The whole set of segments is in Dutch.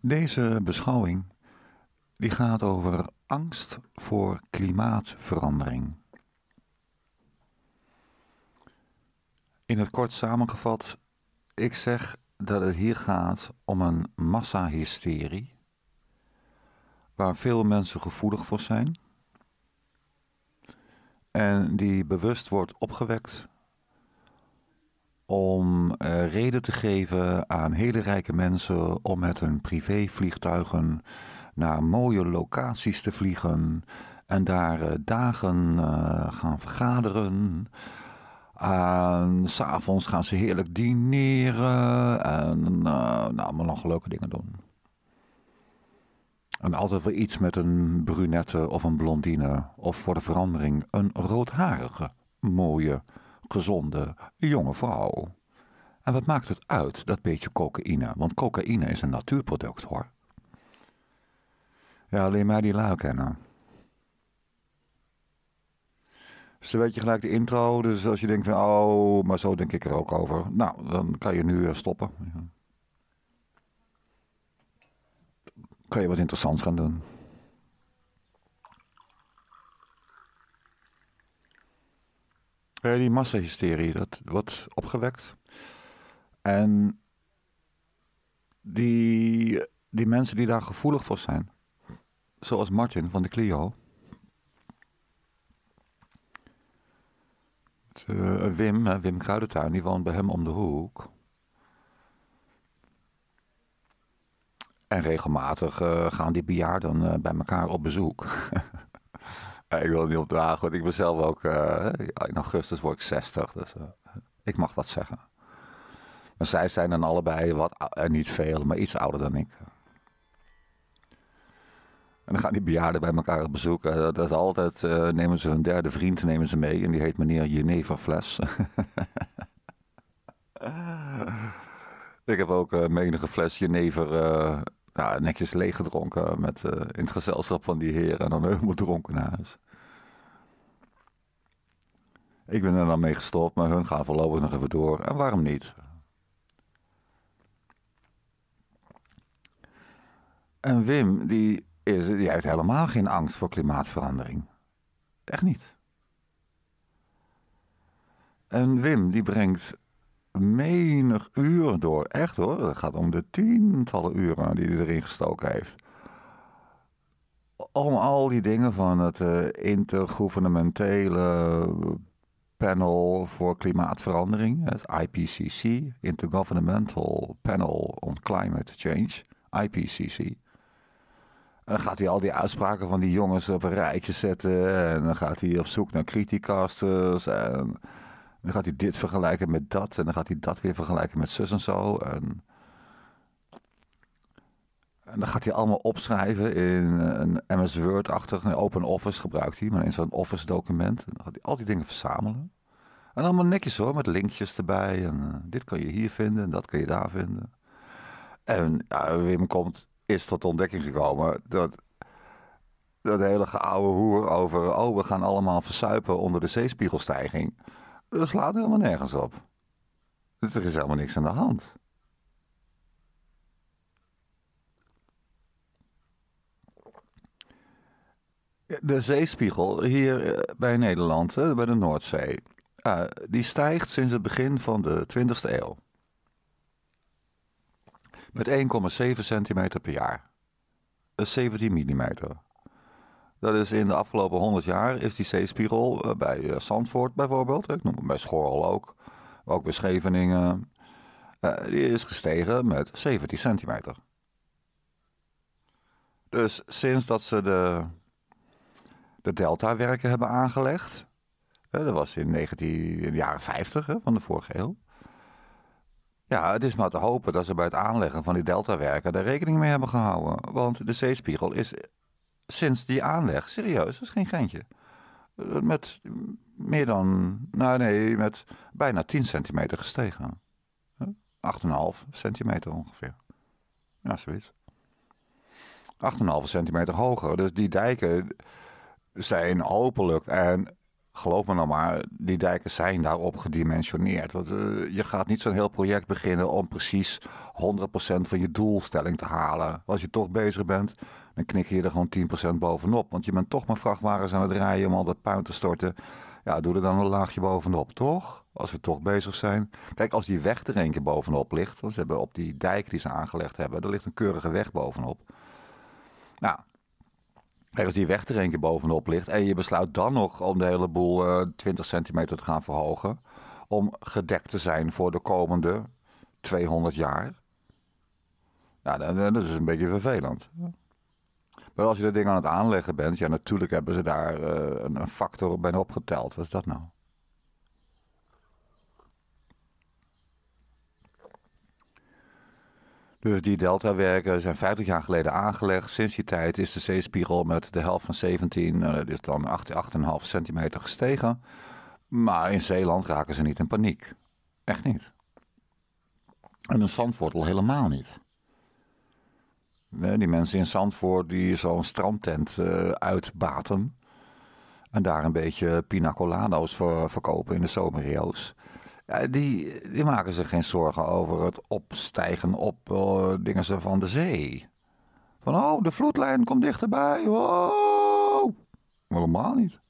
Deze beschouwing die gaat over angst voor klimaatverandering. In het kort samengevat, ik zeg dat het hier gaat om een massahysterie, waar veel mensen gevoelig voor zijn en die bewust wordt opgewekt om eh, reden te geven aan hele rijke mensen om met hun privévliegtuigen naar mooie locaties te vliegen en daar eh, dagen eh, gaan vergaderen. En s'avonds gaan ze heerlijk dineren en nou, allemaal leuke dingen doen. En altijd wel iets met een brunette of een blondine. Of voor de verandering een roodharige. Mooie gezonde, jonge vrouw. En wat maakt het uit, dat beetje cocaïne? Want cocaïne is een natuurproduct, hoor. Ja, alleen mij die lui kennen. Dus dan weet je gelijk de intro. Dus als je denkt van, oh, maar zo denk ik er ook over. Nou, dan kan je nu eh, stoppen. Kan je wat interessants gaan doen. bij die massahysterie. Dat wordt opgewekt. En die, die mensen die daar gevoelig voor zijn, zoals Martin van de Clio. Eh, Wim, Wim Kruidentuin, die woont bij hem om de hoek. En regelmatig eh, gaan die bejaarden uh, bij elkaar op bezoek. ik wil niet opdragen want Ik ben zelf ook, eh, in augustus word ik 60, dus eh, ik mag dat zeggen. Maar zij zijn dan allebei wat, eh, niet veel, maar iets ouder dan ik. En dan gaan die bejaarden bij elkaar bezoeken. Dat is altijd, nemen ze hun derde vriend nemen ze mee. En die heet meneer Geneva Fles. ik heb ook menige fles Genever nou, netjes gedronken met, in het gezelschap van die heren en dan helemaal dronken naar huis. Ik ben er dan mee gestopt, maar hun gaan voorlopig nog even door. En waarom niet? En Wim, die, is, die heeft helemaal geen angst voor klimaatverandering. Echt niet. En Wim, die brengt menig uren door. Echt hoor, Het gaat om de tientallen uren die hij erin gestoken heeft. Om al die dingen van het uh, intergouvernementele Panel voor Klimaatverandering, het IPCC, Intergovernmental Panel on Climate Change, IPCC. En dan gaat hij al die uitspraken van die jongens op een rijtje zetten. En dan gaat hij op zoek naar criticasters. En dan gaat hij dit vergelijken met dat. En dan gaat hij dat weer vergelijken met zus en zo. En, en dan gaat hij allemaal opschrijven in een MS Word-achtig open office gebruikt hij. Maar in zo'n office document. En dan gaat hij al die dingen verzamelen. En allemaal netjes hoor, met linkjes erbij. En eh, dit kan je hier vinden en dat kan je daar vinden. En ja, Wim komt, is tot ontdekking gekomen dat dat hele geouwe hoer over, oh we gaan allemaal versuipen onder de zeespiegelstijging. Dat slaat helemaal nergens op. Dus er is helemaal niks aan de hand. De zeespiegel hier eh, bij Nederland, eh, bij de Noordzee, die stijgt sinds het begin van de 20e eeuw. Met 1,7 centimeter per jaar. Dat is 17 millimeter. Dat is in de afgelopen 100 jaar is die zeespiegel eh, bij eh, Zandvoort bijvoorbeeld, ik noem het bij Schoorl ook, ook bij Scheveningen, eh, die is gestegen met 17 centimeter. Dus sinds dat ze de, de deltawerken hebben aangelegd, dat was in, 19, in de jaren 50 hè, van de vorige eeuw. Ja, het is maar te hopen dat ze bij het aanleggen van die deltawerken daar rekening mee hebben gehouden. Want de zeespiegel is sinds die aanleg, serieus, dat is geen geintje. Eh, met meer dan, nou nee, met bijna 10 centimeter gestegen. 8,5 centimeter ongeveer. Ja, zoiets. 8,5 centimeter hoger. Dus die dijken zijn openlijk en geloof me nou maar, die dijken zijn daarop gedimensioneerd. Want, eh, je gaat niet zo'n heel project beginnen om precies 100% van je doelstelling te halen. Als je toch bezig bent, dan knik je er gewoon 10% bovenop. Want je bent toch met vrachtwagens aan het rijden om al dat puin te storten. Ja, doe er dan een laagje bovenop, toch? Als we toch bezig zijn. Kijk, als die weg er een keer bovenop ligt, want ze hebben op die dijk die ze aangelegd hebben, er ligt een keurige weg bovenop. Nou, als die weg er een keer bovenop ligt. En je besluit dan nog om de hele boel 20 eh, centimeter te gaan verhogen. Om gedekt te zijn voor de komende 200 jaar. Nou, dat, is een beetje vervelend. Maar als je dat ding aan het aanleggen bent, ja, natuurlijk hebben ze daar eh, een, een factor bij opgeteld. Wat is dat nou? Dus die deltawerken zijn 50 jaar geleden aangelegd. Sinds die tijd is de zeespiegel met de helft van 17, uh, eh, is dan 8,5 centimeter gestegen. Maar in Zeeland raken ze niet in paniek. Echt niet. En een zandwortel helemaal niet. die mensen in Zandvoort die zo'n strandtent eh, uitbaten. En daar een beetje pina coladas voor verkopen in de zomerrio's die, die maken zich geen zorgen over het opstijgen op eh, dingen van de zee. Van, oh, de vloedlijn komt dichterbij. Wow. Helemaal niet.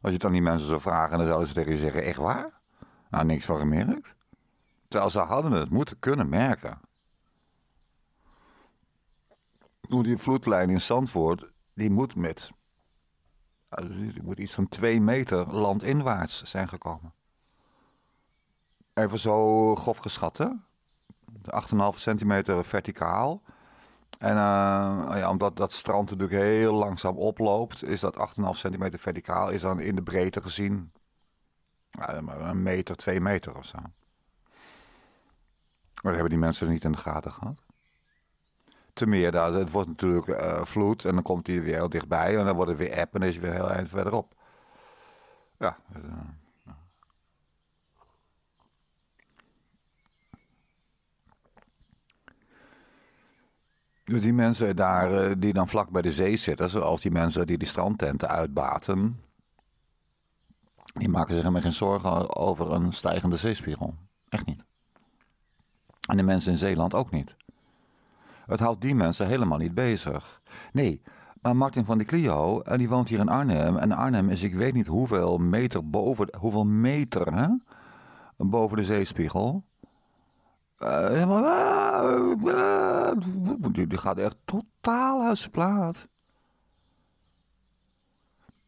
Als je dan die mensen zou vragen, dan zouden ze tegen je zeggen, echt waar? Nou, niks van gemerkt. Terwijl ze hadden het moeten kunnen merken. Hoe die vloedlijn in Zandvoort, die moet met... Die moet iets van twee meter landinwaarts zijn gekomen even zo grof geschat, hè? 8,5 centimeter verticaal. En eh, nou ja, omdat dat strand natuurlijk heel langzaam oploopt, is dat 8,5 centimeter verticaal, is dan in de breedte gezien een meter, twee meter of zo. Maar dat hebben die mensen niet in de gaten gehad. Te meer, dat het wordt natuurlijk eh, vloed en dan komt hij weer heel dichtbij en dan wordt het weer app en dan is hij weer een heel eind verderop. Ja, dus, eh, Dus die mensen daar, eh, die dan vlak bij de zee zitten, zoals die mensen die die strandtenten uitbaten, die maken zich helemaal geen zorgen over een stijgende zeespiegel. Echt niet. En de mensen in Zeeland ook niet. Het houdt die mensen helemaal niet bezig. Nee, maar Martin van de Clio, en eh, die woont hier in Arnhem. En Arnhem is ik weet niet hoeveel meter boven, hoeveel meter hè, boven de zeespiegel. Eh, eh, eh, die gaat echt totaal uit zijn plaat.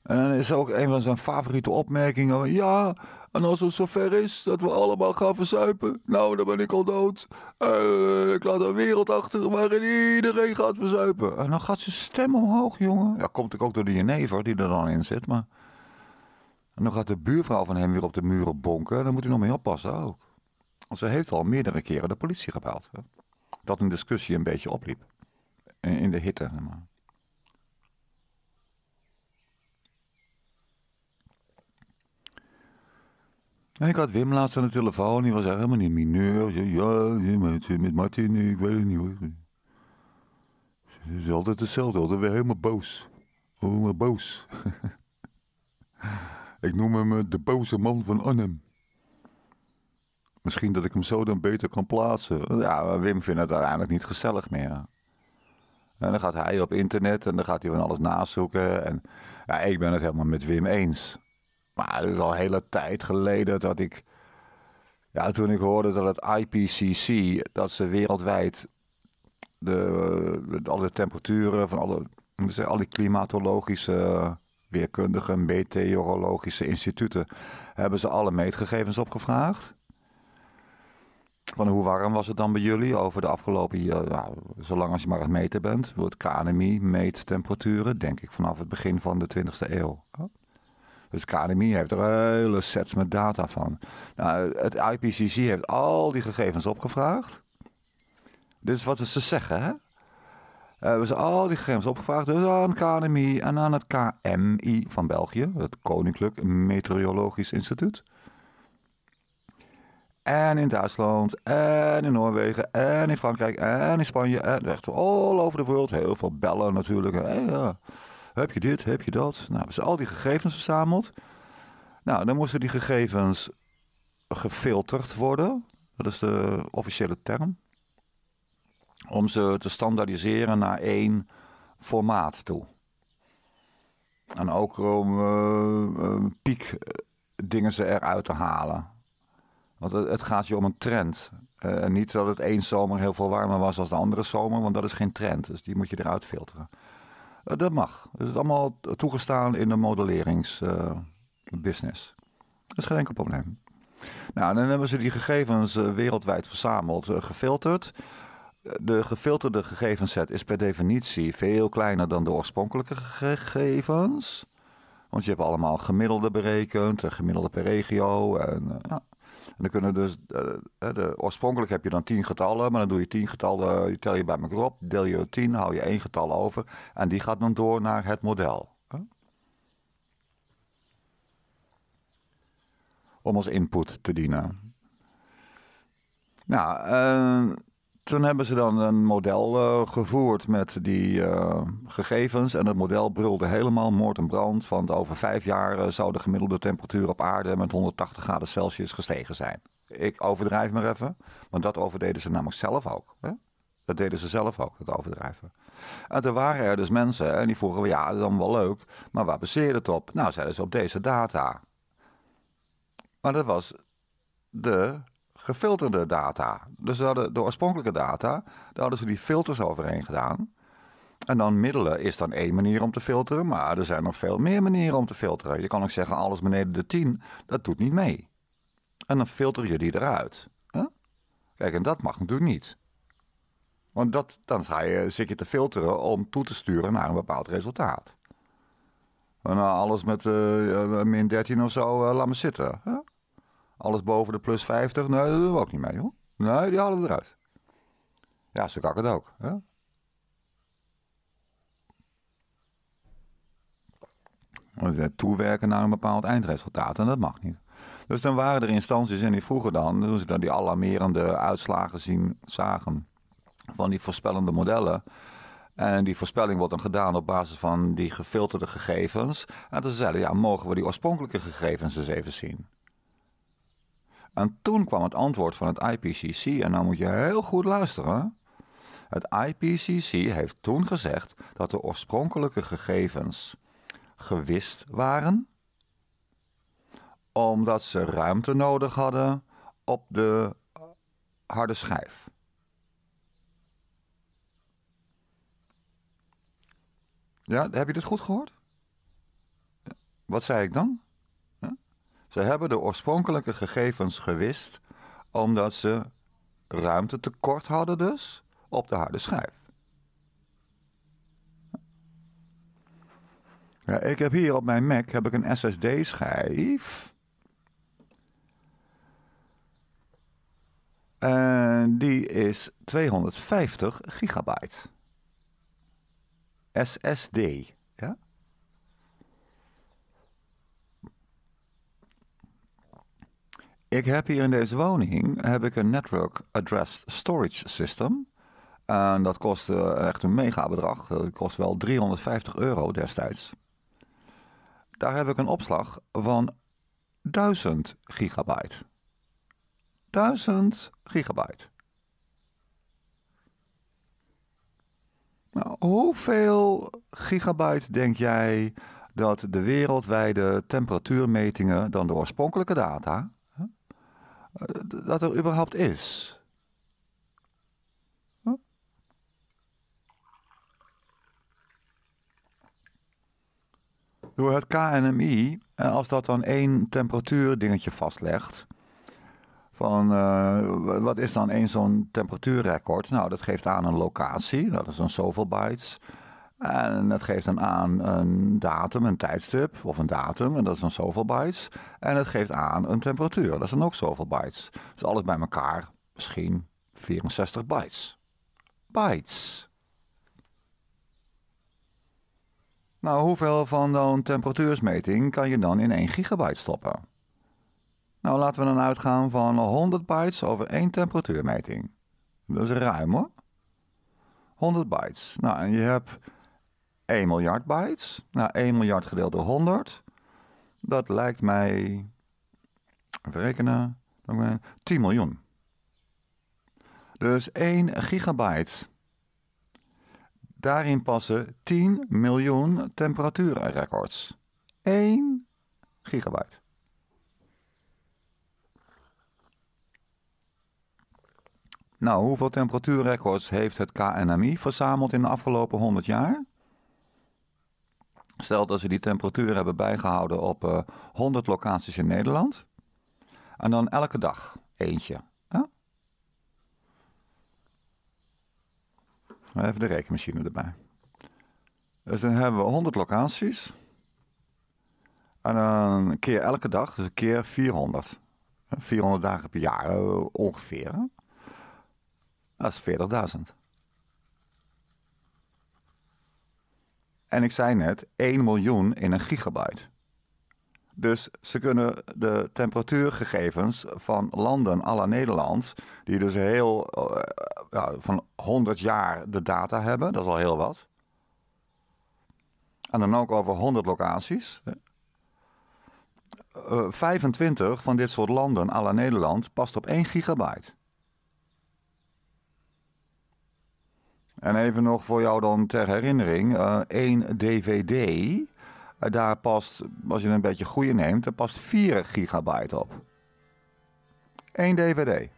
En dan is ook een van zijn favoriete opmerkingen. Ja, en als het zover is dat we allemaal gaan verzuipen, nou dan ben ik al dood. ik laat een wereld achter waarin iedereen gaat verzuipen. En dan gaat zijn stem omhoog, jongen. Ja, komt ook door de jenever die er dan in zit, maar... En dan gaat de buurvrouw van hem weer op de muren bonken en dan moet hij nog mee oppassen ook. Ze heeft al meerdere keren de politie gebeld. Hè? Dat een discussie een beetje opliep. In, de hitte. En ik had Wim laatst aan de telefoon. Die was helemaal niet mineur. ja, met, met Martin, ik weet het niet hoor. Ze is altijd hetzelfde, altijd weer helemaal boos. Helemaal boos. ik noem hem eh, de boze man van Arnhem. Misschien dat ik hem zo dan beter kan plaatsen. Ja, Wim vindt het uiteindelijk niet gezellig meer. En dan gaat hij op internet en dan gaat hij van alles nazoeken. En ja, ik ben het helemaal met Wim eens. Maar het is al een hele tijd geleden dat ik. Ja, toen ik hoorde dat het IPCC, dat ze wereldwijd de, alle temperaturen van alle, alle klimatologische, weerkundige, meteorologische instituten, hebben ze alle meetgegevens opgevraagd. Van hoe warm was het dan bij jullie over de afgelopen, jaar? Eh, nou, zolang als je maar het meten bent? wordt KNMI meet temperaturen, denk ik, vanaf het begin van de 20e eeuw. Oh. Dus KNMI heeft er hele sets met data van. Nou, het IPCC heeft al die gegevens opgevraagd. Dit is wat ze zeggen, hè? Eh, hebben ze al die gegevens opgevraagd. Dus aan KNMI en aan het KMI van België, het Koninklijk Meteorologisch Instituut en in Duitsland en in Noorwegen en in Frankrijk en in Spanje en echt all over de wereld. Heel veel bellen natuurlijk. Heb je dit, heb je dat? Nou, hebben dus ze al die gegevens verzameld. Nou, dan moesten die gegevens gefilterd worden. Dat is de officiële term. Om ze te standaardiseren naar één formaat toe. En ook om uh, piek piekdingen eh, ze eruit te halen. Want het, gaat je om een trend. Uh, niet dat het één zomer heel veel warmer was als de andere zomer, want dat is geen trend. Dus die moet je eruit filteren. Eh, dat mag. Het is allemaal toegestaan in de modelleringsbusiness. dat is geen enkel probleem. Nou, dan hebben ze die gegevens eh, wereldwijd verzameld, gefilterd. De gefilterde gegevensset is per definitie veel kleiner dan de oorspronkelijke gegevens. Want je hebt allemaal gemiddelde berekend, gemiddelde per regio. En, nou, dan kunnen dus, eh, oorspronkelijk heb je dan tien getallen, maar dan doe je tien getallen, die tel je bij elkaar op, deel je tien, hou je één getal over en die gaat dan door naar het model. Huh? Om als input te dienen. Nou, eh, toen hebben ze dan een model eh, gevoerd met die eh, gegevens. En het model brulde helemaal moord en brand. Want over vijf jaar eh, zou de gemiddelde temperatuur op aarde met 180 graden Celsius gestegen zijn. Ik overdrijf maar even. Maar dat overdeden ze namelijk zelf ook. Hè? Dat deden ze zelf ook, dat overdrijven. En er waren er dus mensen en die vroegen, ja, dan wel leuk. Maar waar baseer je het op? Nou, zeiden ze op deze data. Maar dat was de gefilterde data. Dus hadden de oorspronkelijke data, daar hadden ze die filters overheen gedaan. En dan middelen is dan één manier om te filteren, maar er zijn nog veel meer manieren om te filteren. Je kan ook zeggen alles beneden de 10, dat doet niet mee. En dan filter je die eruit. Hè? Kijk, en dat mag natuurlijk niet. Want dat, dan ga je, zit je te filteren om toe te sturen naar een bepaald resultaat. nou, alles met eh, eh, min 13 of zo, eh, laat me zitten. Hè? Alles boven de plus 50, nee, dat doen we ook niet mee, hoor. Nee, die halen we eruit. Ja, zo kan het ook. Hè? Toewerken naar een bepaald eindresultaat en dat mag niet. Dus dan waren er instanties en die vroegen dan, toen ze dan die alarmerende uitslagen zien, zagen van die voorspellende modellen. En die voorspelling wordt dan gedaan op basis van die gefilterde gegevens. En toen zeiden ja, mogen we die oorspronkelijke gegevens eens even zien? En toen kwam het antwoord van het IPCC, en nou moet je heel goed luisteren. Het IPCC heeft toen gezegd dat de oorspronkelijke gegevens gewist waren, omdat ze ruimte nodig hadden op de harde schijf. Ja, heb je dit goed gehoord? Wat zei ik dan? Ze hebben de oorspronkelijke gegevens gewist omdat ze ruimte tekort hadden dus op de harde schijf. Ja, ik heb hier op mijn Mac heb ik een SSD-schijf. En die is 250 gigabyte. SSD. Ik heb hier in deze woning heb ik een network addressed storage system. En dat kost echt een mega bedrag. Dat kost wel 350 euro destijds. Daar heb ik een opslag van 1000 gigabyte. 1000 gigabyte. Nou, hoeveel gigabyte denk jij dat de wereldwijde temperatuurmetingen dan de oorspronkelijke data dat er überhaupt is. Door het KNMI, eh, als dat dan één temperatuurdingetje vastlegt, van eh, wat is dan één zo'n temperatuurrecord? Nou, dat geeft aan een locatie, dat is dan zoveel bytes. En het geeft dan aan een datum, een tijdstip of een datum, en dat is dan zoveel bytes. En het geeft aan een temperatuur, dat is dan ook zoveel bytes. Dus alles bij elkaar, misschien 64 bytes. Bytes. Nou, hoeveel van zo'n temperatuursmeting kan je dan in 1 gigabyte stoppen? Nou, laten we dan uitgaan van 100 bytes over één temperatuurmeting. Dat is ruim hoor. 100 bytes. Nou, en je hebt 1 miljard bytes. Nou, 1 miljard gedeeld door 100. Dat lijkt mij. Even rekenen. 10 miljoen. Dus 1 gigabyte. Daarin passen 10 miljoen temperatuurrecords. 1 gigabyte. Nou, hoeveel temperatuurrecords heeft het KNMI verzameld in de afgelopen 100 jaar? Stel dat ze die temperatuur hebben bijgehouden op 100 eh, locaties in Nederland. En dan elke dag eentje. Huh? Nou, even de rekenmachine erbij. Dus dan hebben we 100 locaties. En dan keer elke dag, dus een keer 400. 400 dagen per jaar eh, ongeveer. Dat is 40.000. En ik zei net 1 miljoen in een gigabyte. Dus ze kunnen de temperatuurgegevens van landen à la Nederland, die dus heel eh, ja, van 100 jaar de data hebben, dat is al heel wat. En dan ook over 100 locaties. Uh, eh, 25 van dit soort landen à la Nederland past op 1 gigabyte. En even nog voor jou dan ter herinnering: eh, één DVD. Eh, daar past, als je een beetje goede neemt, daar past 4 gigabyte op. Eén DVD.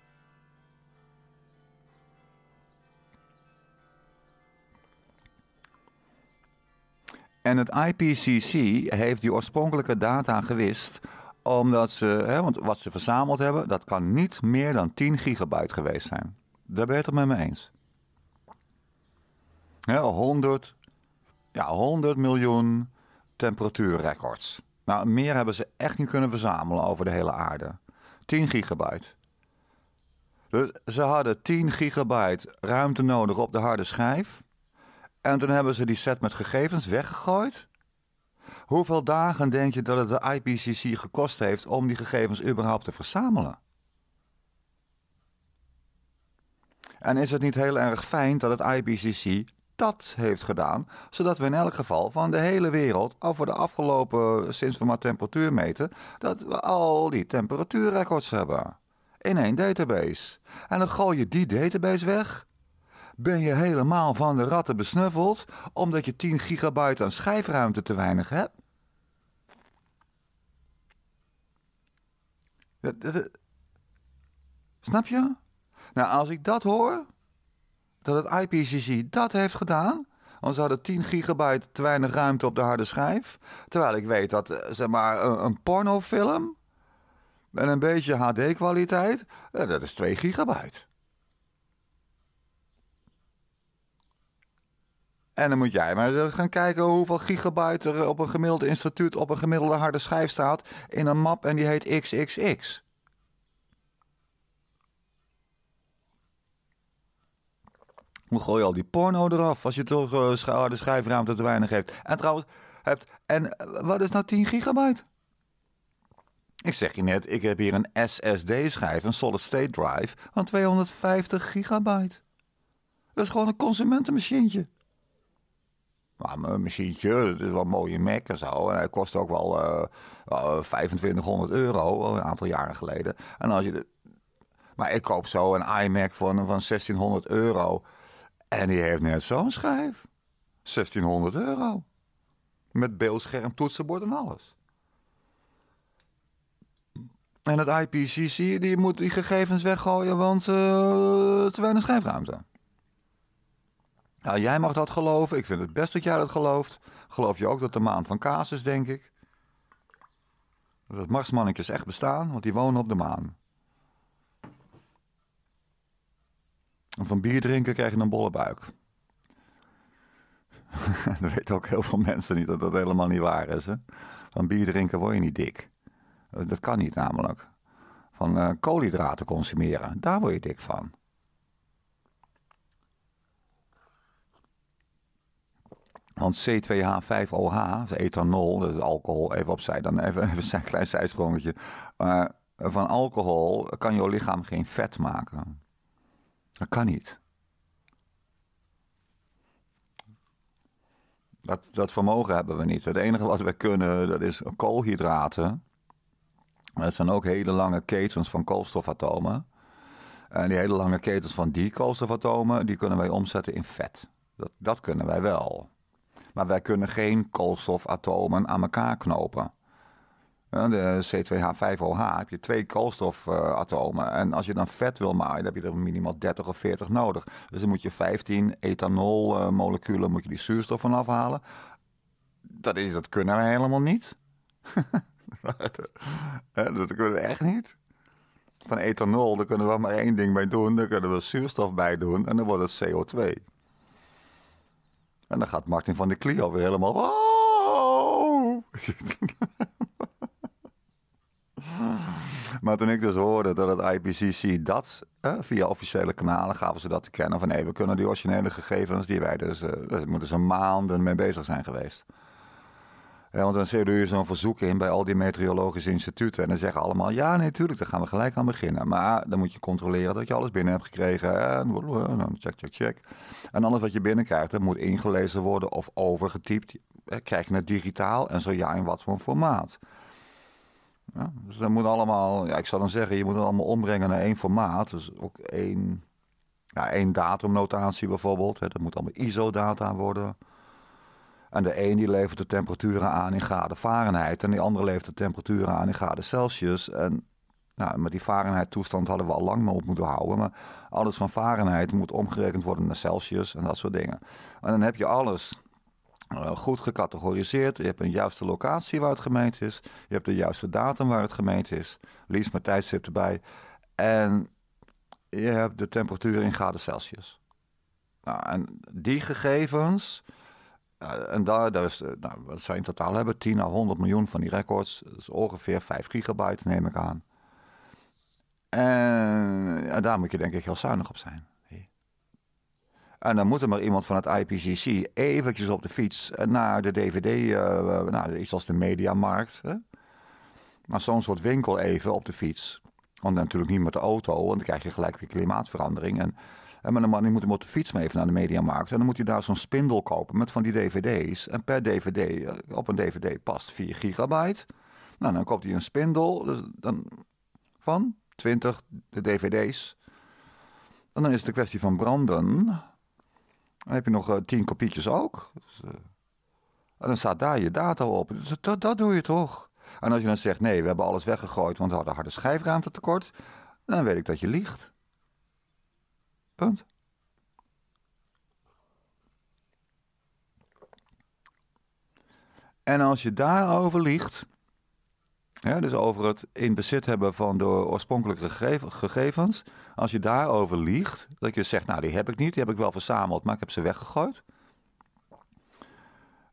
En het IPCC heeft die oorspronkelijke data gewist omdat ze, hè, want wat ze verzameld hebben, dat kan niet meer dan 10 gigabyte geweest zijn. Daar ben je het mee eens? Ja, 100, ja, 100 miljoen temperatuurrecords. Nou, meer hebben ze echt niet kunnen verzamelen over de hele aarde. 10 gigabyte. Dus ze hadden 10 gigabyte ruimte nodig op de harde schijf. En toen hebben ze die set met gegevens weggegooid. Hoeveel dagen denk je dat het de IPCC gekost heeft om die gegevens überhaupt te verzamelen? En is het niet heel erg fijn dat het IPCC dat heeft gedaan, zodat we in elk geval van de hele wereld, over de afgelopen, sinds we maar temperatuur meten, dat we al die temperatuurrecords hebben. In één database. En dan gooi je die database weg, ben je helemaal van de ratten besnuffeld omdat je 10 gigabyte aan schijfruimte te weinig hebt? Snap je? Nou, als ik dat hoor, dat het IPCC dat heeft gedaan. Want ze hadden 10 gigabyte te weinig ruimte op de harde schijf. Terwijl ik weet dat eh, zeg maar, een, een pornofilm met een beetje HD-kwaliteit, eh, dat is 2 gigabyte. En dan moet jij maar gaan kijken hoeveel gigabyte er op een gemiddeld instituut op een gemiddelde harde schijf staat in een map en die heet XXX. Dan gooi je al die porno eraf. Als je toch eh, de schijfruimte te weinig hebt En trouwens, hebt. En eh, wat is nou 10 gigabyte? Ik zeg je net, ik heb hier een SSD-schijf, een solid state drive, van 250 gigabyte. Dat is gewoon een consumentenmachientje. Nou, maar een machientje, dat is wel een mooie Mac en zo. En hij kost ook wel 2500 eh, euro, een aantal jaren geleden. En als je de... Maar ik koop zo een iMac van, van 1600 euro. En die heeft net zo'n schijf. 1600 euro. Met beeldscherm, toetsenbord en alles. En het IPCC die moet die gegevens weggooien, want uh, te weinig schijfruimte. Nou, jij mag dat geloven. Ik vind het best dat jij dat gelooft. Geloof je ook dat de maan van kaas is, denk ik. Dat Marsmannetjes echt bestaan, want die wonen op de maan. van bier drinken krijg je een bolle buik. dat weten ook heel veel mensen niet dat dat helemaal niet waar is. Hè? Van bier drinken word je niet dik. Eh, dat kan niet namelijk. Van eh, koolhydraten consumeren, daar word je dik van. Want C2H5OH, ethanol, dat is alcohol, even opzij, dan even, even een klein zijsprongetje. Eh, van alcohol kan jouw lichaam geen vet maken. Dat kan niet. Dat, dat vermogen hebben we niet. Het enige wat we kunnen, dat is koolhydraten. Dat zijn ook hele lange ketens van koolstofatomen. En die hele lange ketens van die koolstofatomen, die kunnen wij omzetten in vet. Dat, dat kunnen wij wel. Maar wij kunnen geen koolstofatomen aan elkaar knopen de C2H5OH heb je twee koolstofatomen. En als je dan vet wil maaien, dan heb je er minimaal 30 of 40 nodig. Dus dan moet je 15 ethanolmoleculen, moet je die zuurstof vanaf afhalen. Dat, is, dat kunnen we helemaal niet. dat kunnen we echt niet. Van ethanol, daar kunnen we maar één ding bij doen. Daar kunnen we zuurstof bij doen en dan wordt het CO2. En dan gaat Martin van de Clio weer helemaal... Maar toen ik dus hoorde dat het IPCC dat via officiële kanalen gaven ze dat te kennen. Van nee, we kunnen die originele gegevens die wij dus, eh, moeten ze maanden mee bezig zijn geweest. want dan zet je zo'n verzoek in bij al die meteorologische instituten. En dan zeggen allemaal, ja nee, tuurlijk, daar gaan we gelijk aan beginnen. Maar dan moet je controleren dat je alles binnen hebt gekregen. En nou, check, check, check. En alles wat je binnenkrijgt, dat moet ingelezen worden of overgetypt. Krijg je het digitaal en zo ja, in wat voor een formaat. Ja, dus dat moet allemaal, ja, ik zou dan zeggen, je moet het allemaal ombrengen naar één formaat. Dus ook één, ja, één datumnotatie bijvoorbeeld. Hè. Dat moet allemaal ISO-data worden. En de een die levert de temperaturen aan in graden Fahrenheit. En die andere levert de temperaturen aan in graden Celsius. En nou, met die Fahrenheit-toestand hadden we al lang maar op moeten houden. Maar alles van Fahrenheit moet omgerekend worden naar Celsius en dat soort dingen. En dan heb je alles goed gecategoriseerd. Je hebt een juiste locatie waar het gemeente is. Je hebt de juiste datum waar het gemeente is. Liefst met tijdstip erbij. En je hebt de temperatuur in graden Celsius. Nou, en die gegevens. Eh, en daar, daar is, nou, we zijn in totaal hebben 10 à 100 miljoen van die records. Dat is ongeveer 5 gigabyte, neem ik aan. En ja, daar moet je denk ik heel zuinig op zijn. En dan moet er maar iemand van het IPCC eventjes op de fiets eh, naar de DVD, uh, eh, eh, nou, iets als de mediamarkt. Hè? Maar zo'n soort winkel even op de fiets. Want natuurlijk niet met de auto, want dan krijg je gelijk weer klimaatverandering. En, en maar dan moet hem op de fiets mee even naar de mediamarkt. En dan moet hij daar zo'n spindel kopen met van die dvd's. En per dvd, op een dvd past 4 gigabyte. Nou, dan koopt hij een spindel dus dan, van 20 de dvd's. En dan is het een kwestie van branden. Dan heb je nog eh, tien kopietjes ook. Dus, eh, en dan staat daar je data op. Dus dat, dat doe je toch? En als je dan zegt, nee, we hebben alles weggegooid, want we hadden harde schijfruimte tekort, dan weet ik dat je liegt. Punt. En als je daarover liegt, dus over het in bezit hebben van de oorspronkelijke gegevens, als je daarover liegt, dat je zegt, nou die heb ik niet, die heb ik wel verzameld, maar ik heb ze weggegooid.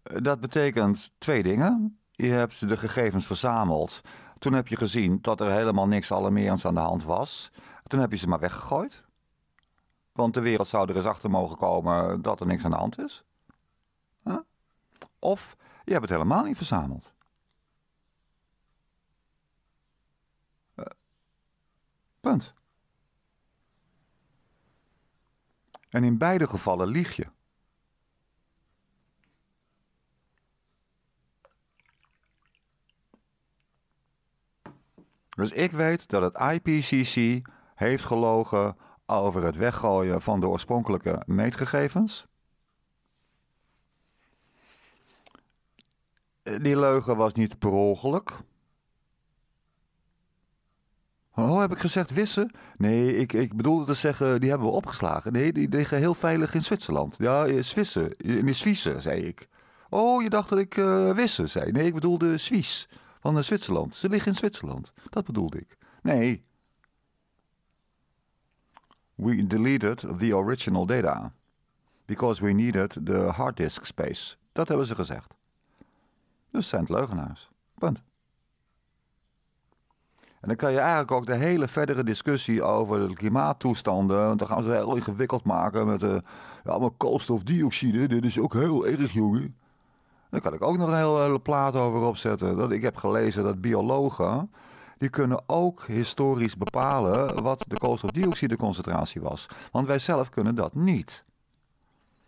Eh, dat betekent twee dingen. Je hebt de gegevens verzameld. Toen heb je gezien dat er helemaal niks alarmerends aan de hand was. Toen heb je ze maar weggegooid. Want de wereld zou er eens achter mogen komen dat er niks aan de hand is. Of je hebt het helemaal niet verzameld. Eh, punt. En in beide gevallen lieg je. Dus ik weet dat het IPCC heeft gelogen over het weggooien van de oorspronkelijke meetgegevens. Eh, die leugen was niet per ongeluk oh, heb ik gezegd wissen? Nee, ik, ik bedoelde te zeggen, die hebben we opgeslagen. Nee, die liggen heel veilig in Zwitserland. Ja, Swissen, eh, in Zwitser, zei ik. Oh, je dacht dat ik uh, eh, wissen zei. Nee, ik bedoelde Swies van eh, Zwitserland. Ze liggen in Zwitserland. Dat bedoelde ik. Nee. We deleted the original data. Because we needed the hard disk space. Dat hebben ze gezegd. Dus zijn het leugenaars. Punt. En dan kan je eigenlijk ook de hele verdere discussie over de klimaattoestanden. Want dan gaan ze heel ingewikkeld maken met uh, allemaal koolstofdioxide. Dit is ook heel erg, jongen. Daar kan ik ook nog een hele, hele plaat over opzetten. Dat, ik heb gelezen dat biologen. die kunnen ook historisch bepalen. wat de koolstofdioxideconcentratie was. Want wij zelf kunnen dat niet.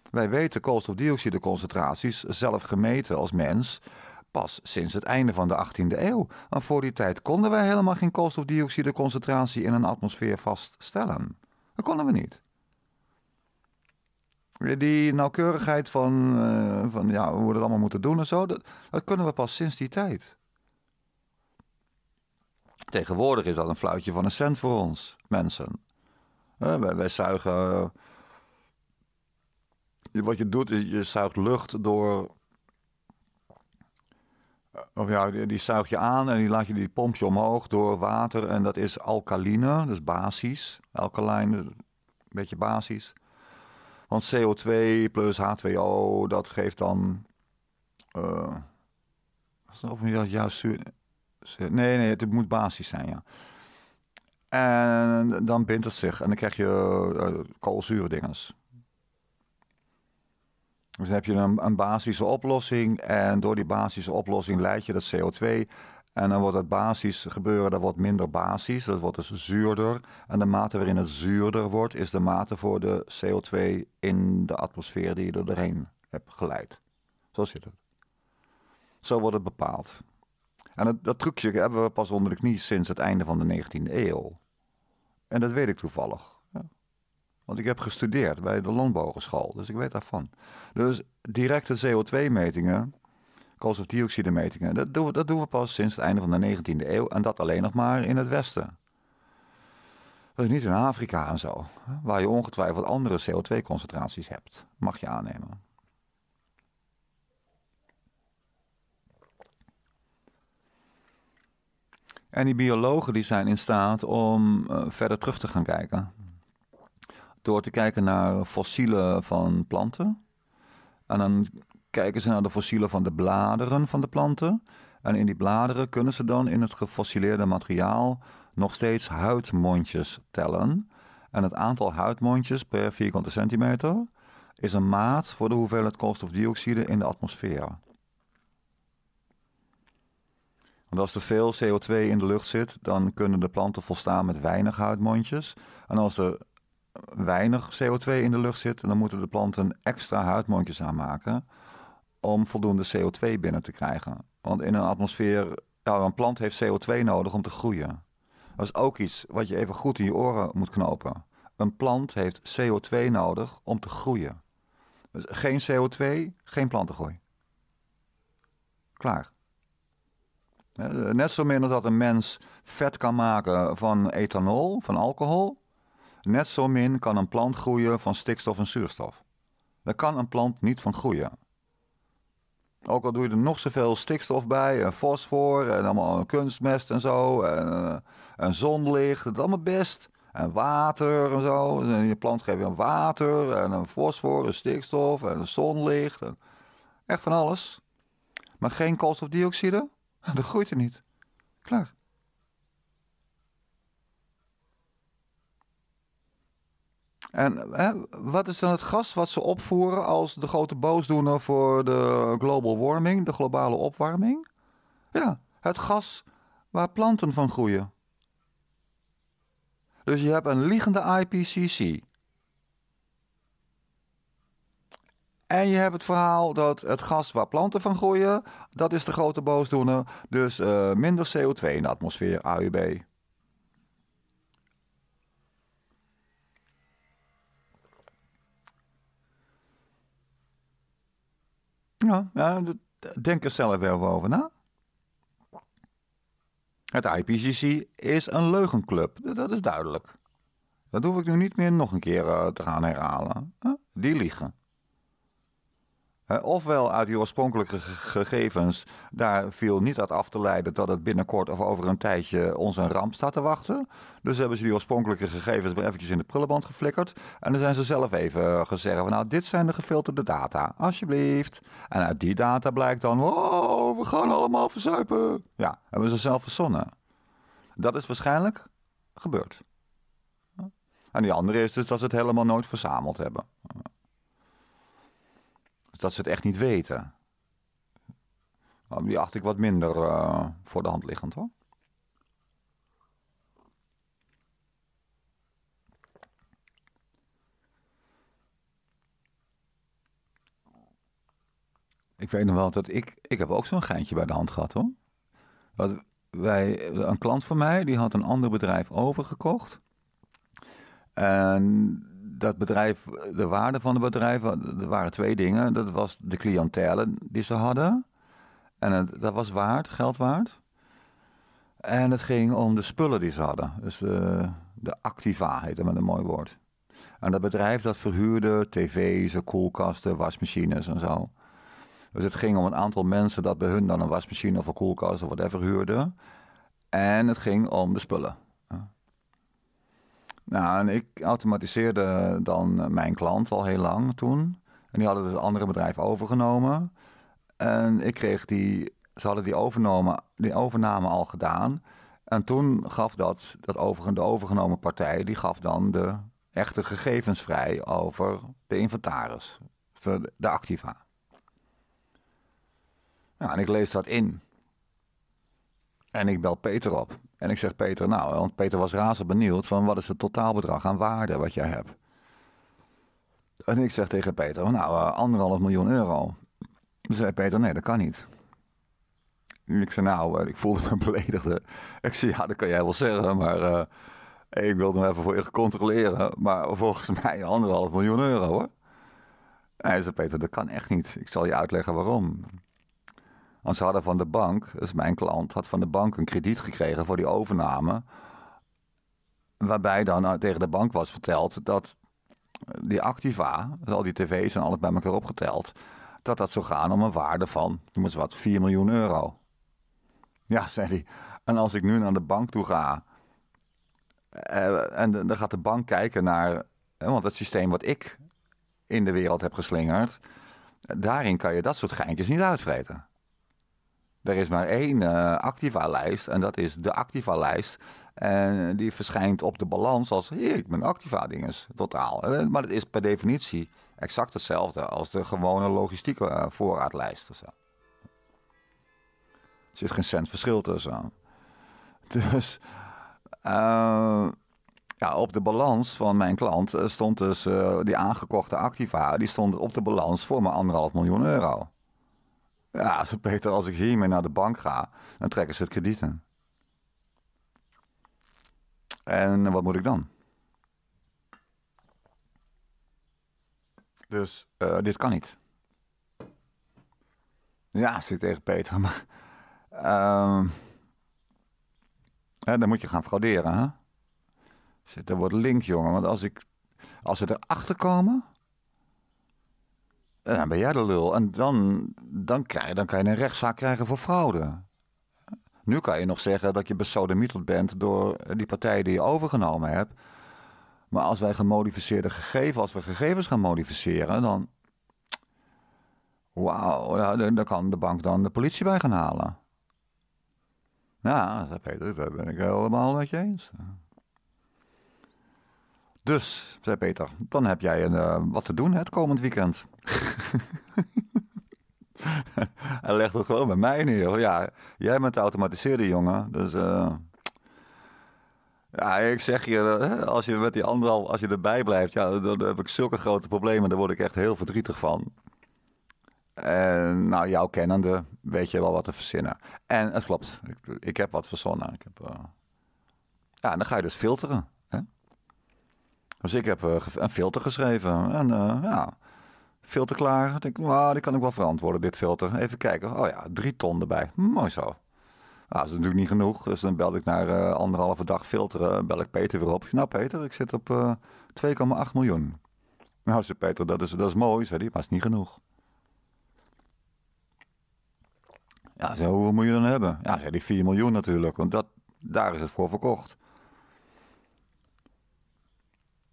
Wij weten koolstofdioxideconcentraties zelf gemeten als mens. Pas sinds het einde van de 18e eeuw, want voor die tijd konden wij helemaal geen koolstofdioxideconcentratie in een atmosfeer vaststellen. Dat konden we niet. Die nauwkeurigheid van, eh, van ja, hoe we dat allemaal moeten doen en zo, dat, dat kunnen we pas sinds die tijd. Tegenwoordig is dat een fluitje van een cent voor ons, mensen. Uh, wij, zuigen. Eh, wat je doet, is je zuigt lucht door of ja, die, die zuig je aan en die laat je die pompje omhoog door water. En dat is alkaline, dus basis. Alkaline, een beetje basis. Want CO2 plus H2O, dat geeft dan. Uh, of niet dat juist zuur. Nee, nee, het moet basis zijn, ja. En dan bindt het zich en dan krijg je uh, eh, koolzuurdinges. Dus dan heb je een, basische oplossing en door die oplossing leid je dat CO2 en dan wordt het basis gebeuren, dat wordt minder basis, dat wordt dus zuurder. En de mate waarin het zuurder wordt, is de mate voor de CO2 in de atmosfeer die je er doorheen hebt geleid. Zo zit het. Zo wordt het bepaald. En dat, dat, trucje hebben we pas onder de knie sinds het einde van de 19e eeuw. En dat weet ik toevallig. Want ik heb gestudeerd bij de landbouwschool, dus ik weet daarvan. Dus directe CO2-metingen, koolstofdioxide-metingen, dat doen, we, dat doen we pas sinds het einde van de 19e eeuw. En dat alleen nog maar in het Westen. Dat is niet in Afrika en zo, waar je ongetwijfeld andere CO2-concentraties hebt. Mag je aannemen. En die biologen die zijn in staat om eh, verder terug te gaan kijken door te kijken naar fossielen van planten. En dan kijken ze naar de fossielen van de bladeren van de planten. En in die bladeren kunnen ze dan in het gefossileerde materiaal nog steeds huidmondjes tellen. En het aantal huidmondjes per vierkante centimeter is een maat voor de hoeveelheid koolstofdioxide in de atmosfeer. Want als er veel CO2 in de lucht zit, dan kunnen de planten volstaan met weinig huidmondjes. En als er weinig CO2 in de lucht zit. En dan moeten de planten extra huidmondjes aanmaken om voldoende CO2 binnen te krijgen. Want in een atmosfeer, ja, een plant heeft CO2 nodig om te groeien. Dat is ook iets wat je even goed in je oren moet knopen. Een plant heeft CO2 nodig om te groeien. Dus geen CO2, geen plantengroei. Klaar. Net zo als dat een mens vet kan maken van ethanol, van alcohol, Net zo min kan een plant groeien van stikstof en zuurstof. Daar kan een plant niet van groeien. Ook al doe je er nog zoveel stikstof bij, en fosfor en allemaal kunstmest en zo, en, eh, zonlicht, dat is allemaal best. En water en zo. En je plant geeft een water en een fosfor, en stikstof en zonlicht. En echt van alles. Maar geen koolstofdioxide, Dan groeit er niet. Klaar. En wat is dan het gas wat ze opvoeren als de grote boosdoener voor de global warming, de globale opwarming? Ja, het gas waar planten van groeien. Dus je hebt een liegende IPCC. En je hebt het verhaal dat het gas waar planten van groeien, dat is de grote boosdoener. Dus eh, minder CO2 in de atmosfeer, AUB. Ja, ja denk er zelf wel over na. Het IPCC is een leugenclub, dat is duidelijk. Dat hoef ik nu niet meer nog een keer eh, te gaan herhalen. Die liegen. Eh, ofwel uit die oorspronkelijke gegevens, daar viel niet uit af te leiden dat het binnenkort of over een tijdje ons een ramp staat te wachten. Dus hebben ze die oorspronkelijke gegevens maar eventjes in de prullenband geflikkerd. En dan zijn ze zelf even gezegd: Nou, dit zijn de gefilterde data, alsjeblieft. En uit die data blijkt dan: Wow, oh, we gaan allemaal verzuipen. Ja, hebben ze zelf verzonnen. Dat is waarschijnlijk gebeurd. En die andere is dus dat ze het helemaal nooit verzameld hebben dat ze het echt niet weten. Die acht ik wat minder eh, voor de hand liggend hoor. Ik weet nog wel dat ik. Ik heb ook zo'n geintje bij de hand gehad hoor. Dat wij, een klant van mij die had een ander bedrijf overgekocht. En dat bedrijf, de waarde van het bedrijf, er waren twee dingen. Dat was de cliëntele die ze hadden. En dat was waard, geld waard. En het ging om de spullen die ze hadden. Dus eh, de activa heet met een mooi woord. En dat bedrijf dat verhuurde tv's, koelkasten, wasmachines en zo. Dus het ging om een aantal mensen dat bij hun dan een wasmachine of een koelkast of whatever huurde. En het ging om de spullen. Nou, en ik automatiseerde dan eh, mijn klant al heel lang toen. En die hadden dus een andere bedrijf overgenomen. En ik kreeg die, ze hadden die, overnomen, die overname al gedaan. En toen gaf dat, dat de overgenomen partij, die gaf dan de echte gegevens vrij over de inventaris, de, de activa. Nou, en ik lees dat in. En ik bel Peter op. En ik zeg Peter, nou, want Peter was razend benieuwd van wat is het totaalbedrag aan waarde wat jij hebt. En ik zeg tegen Peter, nou, eh, anderhalf miljoen euro. Dan zei Peter, nee, dat kan niet. En ik zeg, nou, eh, ik voelde me beledigd. Ik zei, ja, dat kan jij wel zeggen, maar eh, ik wilde hem even voor je controleren. Maar volgens mij anderhalf miljoen euro, hoor. hij zei, Peter, dat kan echt niet. Ik zal je uitleggen waarom. Want ze hadden van de bank, dus mijn klant had van de bank een krediet gekregen voor die overname. Waarbij dan eh, tegen de bank was verteld dat die activa, dus al die tv's en alles bij elkaar opgeteld, dat dat zou gaan om een waarde van, noem eens wat, 4 miljoen euro. Ja, zei hij. En als ik nu naar de bank toe ga, eh, en dan gaat de bank kijken naar, eh, want het systeem wat ik in de wereld heb geslingerd, daarin kan je dat soort geintjes niet uitvreten. Er is maar één eh, Activa-lijst en dat is de Activa-lijst. En die verschijnt op de balans als, hier, ik ben Activa-dinges, totaal. Eh, maar het is per definitie exact hetzelfde als de gewone logistieke eh, voorraadlijst. Ofzo. er zit geen cent verschil tussen. Dus ehm, ja, op de balans van mijn klant stond dus die aangekochte Activa, die stond op de balans voor mijn anderhalf miljoen euro. Ja, ze Peter, als ik hiermee naar de bank ga, dan trekken ze het krediet En wat moet ik dan? Dus eh, dit kan niet. Ja, zit tegen Peter, maar. Ehm, dan moet je gaan frauderen, hè? Zit, dat wordt link, jongen. Want als, ik, als ze erachter komen eh, dan ben jij de lul. En dan, dan, krijg, dan kan je een rechtszaak krijgen voor fraude. Nu kan je nog zeggen dat je besodemieteld bent door eh, die partij die je overgenomen hebt. Maar als wij gemodificeerde gegevens, als we gegevens gaan modificeren, dan. Wauw, daar kan de bank dan de politie bij gaan halen. Nou, Peter, daar ben ik helemaal met je eens. Dus, zei Peter, dan heb jij een, eh, wat te doen het komend weekend. Hij legt het gewoon bij mij neer. Ja, jij bent de automatiseerde jongen, dus... Eh, ja, ik zeg je, eh, als je met die anderhalf, als je erbij blijft, ja, dan heb ik zulke grote problemen, daar word ik echt heel verdrietig van. En nou, jouw kennende weet je wel wat te verzinnen. En het klopt, ik, heb wat verzonnen. Ik heb, Ja, dan ga je dus filteren. Dus ik heb eh, een filter geschreven. En eh, ja, filter klaar. Ik denk, nou, die kan ik wel verantwoorden, dit filter. Even kijken. Oh ja, drie ton erbij. Mooi zo. Nou, dat is natuurlijk niet genoeg. Dus dan bel ik naar uh, anderhalve dag filteren. Bel ik Peter weer op. Nou, Peter, ik zit op uh, 2,8 miljoen. Nou, zei Peter, dat is, dat is mooi, zei hij, maar is niet genoeg. Ja, zei, hoeveel moet je dan hebben? Ja, zei die 4 miljoen natuurlijk, want dat, daar is het voor verkocht.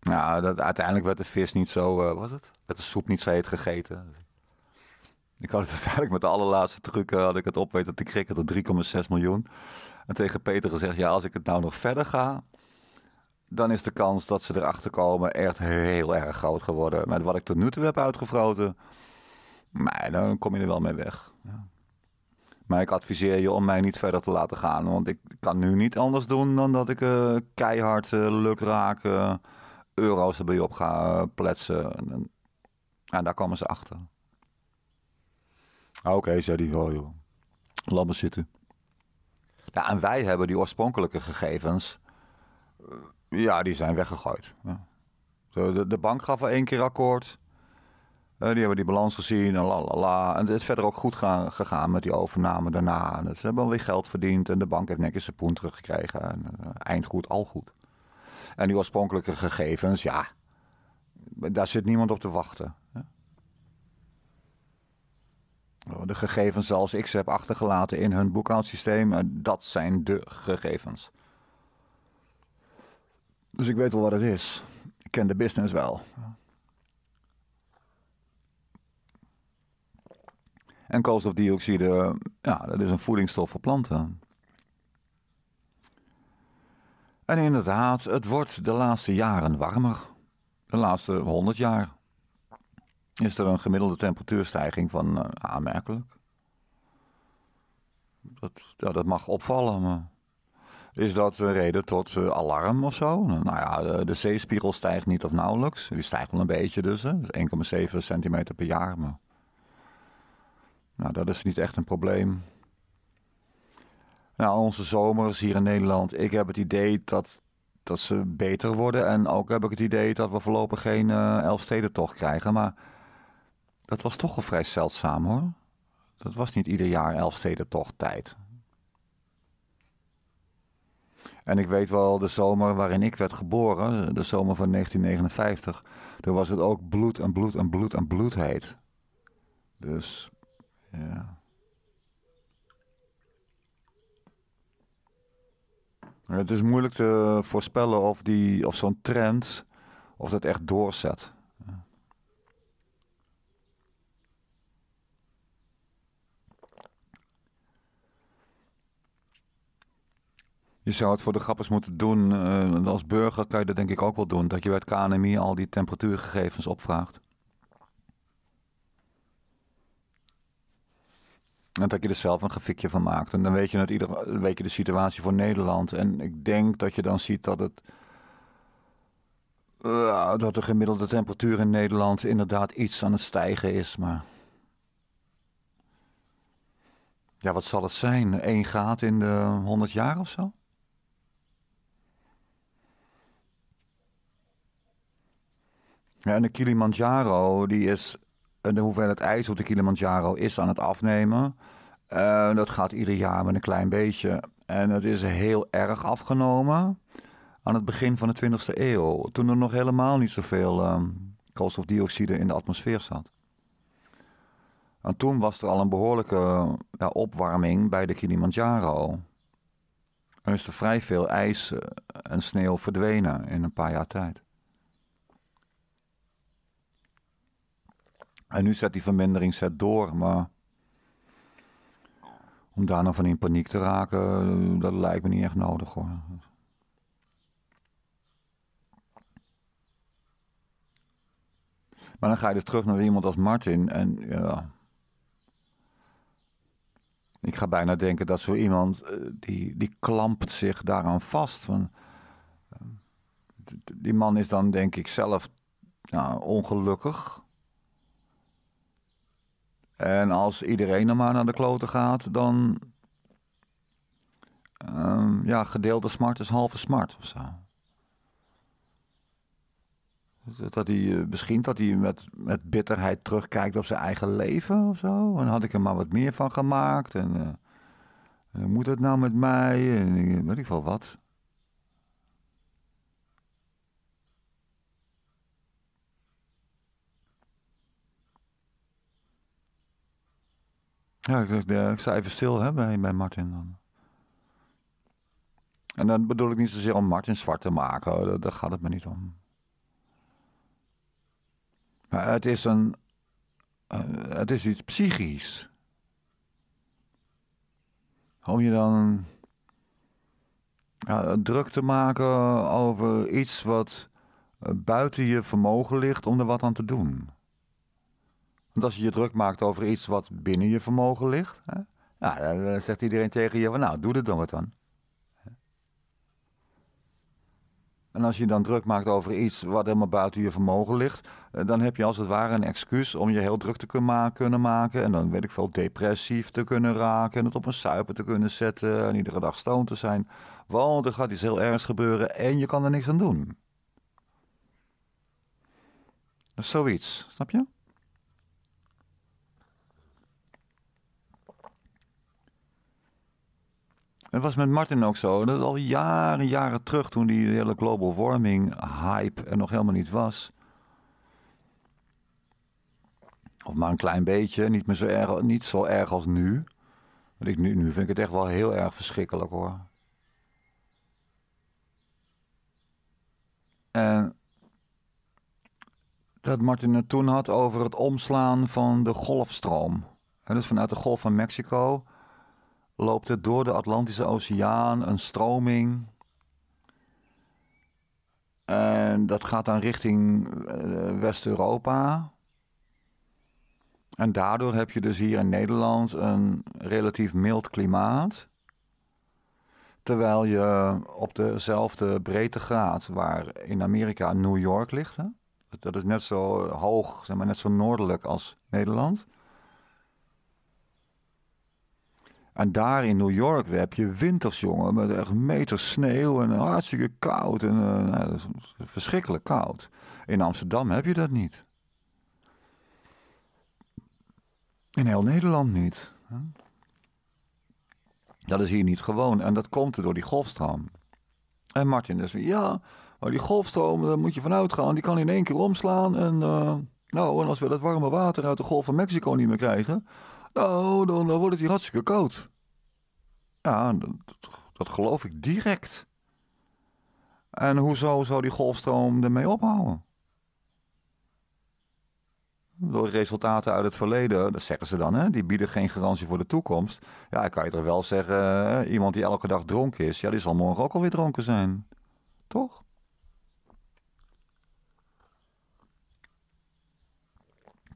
Nou, dat, uiteindelijk werd de vis niet zo, uh, was het? Werd de soep niet zo heet gegeten. Ik had het uiteindelijk met de allerlaatste truc, eh, had ik het op weten te krikken tot 3,6 miljoen. En tegen Peter gezegd, ja, als ik het nou nog verder ga, dan is de kans dat ze erachter komen echt heel erg groot geworden. Met wat ik tot nu toe heb uitgevroten, maar dan kom je er wel mee weg. Ja. Maar ik adviseer je om mij niet verder te laten gaan, want ik kan nu niet anders doen dan dat ik eh, keihard luk raak euro's erbij op gaan eh, pletsen. En, en daar komen ze achter. Ah, oké, okay, zei die oh, joh, laat maar zitten. Ja, en wij hebben die oorspronkelijke gegevens, eh, ja, die zijn weggegooid. De, bank gaf er één keer akkoord. Eh, die hebben die balans gezien en la la la. En het is verder ook goed gaan, gegaan met die overname daarna. ze hebben weer geld verdiend en de bank heeft netjes zijn poen teruggekregen. En, eind goed, al goed. En die oorspronkelijke gegevens, ja, daar zit niemand op te wachten. Oh, de gegevens zoals ik ze heb achtergelaten in hun boekhoudsysteem, eh, dat zijn de gegevens. Dus ik weet wel wat het is. Ik ken de business wel. En koolstofdioxide, ja, dat is een voedingsstof voor planten. En inderdaad, het wordt de laatste jaren warmer. De laatste 100 jaar is er een gemiddelde temperatuurstijging van uh, aanmerkelijk. Dat, ja, dat mag opvallen, maar is dat een reden tot eh, alarm of zo? Nou, nou ja, de, zeespiegel stijgt niet of nauwelijks. Die stijgt wel een beetje dus, 1,7 centimeter per jaar. Maar... Nou, dat is niet echt een probleem nou, onze zomers hier in Nederland. Ik heb het idee dat, dat ze beter worden. En ook heb ik het idee dat we voorlopig geen uh, Elfstedentocht krijgen. Maar dat was toch al vrij zeldzaam hoor. Dat was niet ieder jaar Elfstedentocht tijd. En ik weet wel, de zomer waarin ik werd geboren, de zomer van 1959, toen was het ook bloed en bloed en bloed en bloedheid. Dus ja. Het is moeilijk te voorspellen of, die, of zo'n trend of dat echt doorzet. Je zou het voor de grappers moeten doen. Eh, als burger kan je dat denk ik ook wel doen. Dat je bij het KNMI al die temperatuurgegevens opvraagt. En dat je er zelf een grafiekje van maakt. En dan weet je, het ieder, weet je de situatie voor Nederland. En ik denk dat je dan ziet dat het. Eh, dat de gemiddelde temperatuur in Nederland inderdaad iets aan het stijgen is. Maar. Ja, wat zal het zijn? 1 graad in de 100 jaar of zo? Ja, en de Kilimanjaro, die is de hoeveelheid ijs op de Kilimanjaro is aan het afnemen. Eh, dat gaat ieder jaar met een klein beetje. En het is heel erg afgenomen aan het begin van de 20e eeuw. Toen er nog helemaal niet zoveel ehm, koolstofdioxide in de atmosfeer zat. En toen was er al een behoorlijke ja, opwarming bij de Kilimanjaro. En is er vrij veel ijs eh, en sneeuw verdwenen in een paar jaar tijd. En nu zet die vermindering zet door, maar om daar nou van in paniek te raken, eh, dat lijkt me niet echt nodig hoor. Maar dan ga je dus terug naar iemand als Martin en ja. Ik ga bijna denken dat zo iemand, eh, die, die klampt zich daaraan vast. Van, eh, die man is dan denk ik zelf nou, ongelukkig. En als iedereen er maar naar de kloten gaat, dan. Ehm, ja, gedeelde smart is halve smart of zo. Dat hij eh, misschien dat hij met, met bitterheid terugkijkt op zijn eigen leven of zo. En had ik er maar wat meer van gemaakt. En, eh, en hoe moet het nou met mij? En eh, weet ik wel wat. Ja, ik, ik sta even stil hè, bij, bij Martin dan. En dan bedoel ik niet zozeer om Martin zwart te maken, daar, gaat het me niet om. Maar het is een. Eh, het is iets psychisch. Om je dan. Ja, druk te maken over iets wat eh, buiten je vermogen ligt om er wat aan te doen. Want als je je druk maakt over iets wat binnen je vermogen ligt, hè, dan zegt iedereen tegen je, nou, doe er dan wat dan." En als je dan druk maakt over iets wat helemaal buiten je vermogen ligt, eh, dan heb je als het ware een excuus om je heel druk te kunnen maken. En dan weet ik veel, depressief te kunnen raken en het op een suiper te kunnen zetten en iedere dag stoom te zijn. Want er gaat iets heel ergs gebeuren en je kan er niks aan doen. Zoiets, snap je? Het was met Martin ook zo. Dat al jaren, jaren terug toen die hele global warming hype er nog helemaal niet was. Of maar een klein beetje. Niet, meer zo, erg, niet zo erg als nu. Want ik, nu, nu vind ik het echt wel heel erg verschrikkelijk hoor. En dat Martin het toen had over het omslaan van de golfstroom. Dat dus vanuit de Golf van Mexico loopt er door de Atlantische Oceaan, een stroming. En dat gaat dan richting eh, West-Europa. En daardoor heb je dus hier in Nederland een relatief mild klimaat. Terwijl je op dezelfde breedtegraad waar in Amerika New York ligt. Hè? Dat is net zo hoog, zeg maar, net zo noordelijk als Nederland. En daar in New York heb je winters, jongen, met echt meters sneeuw en hartstikke koud. En, uh, verschrikkelijk koud. In Amsterdam heb je dat niet. In heel Nederland niet. Dat is hier niet gewoon. En dat komt door die golfstroom. En Martin is ja, maar die golfstroom, daar moet je vanuit gaan. Die kan in één keer omslaan. En eh, nou, en als we dat warme water uit de Golf van Mexico niet meer krijgen... Nou, dan, wordt het hier hartstikke koud. Ja, dat, dat geloof ik direct. En hoezo zou die golfstroom ermee ophouden? Door resultaten uit het verleden, dat zeggen ze dan, hè, die bieden geen garantie voor de toekomst. Ja, kan je er wel zeggen, eh, iemand die elke dag dronken is, ja, die zal morgen ook alweer dronken zijn. Toch?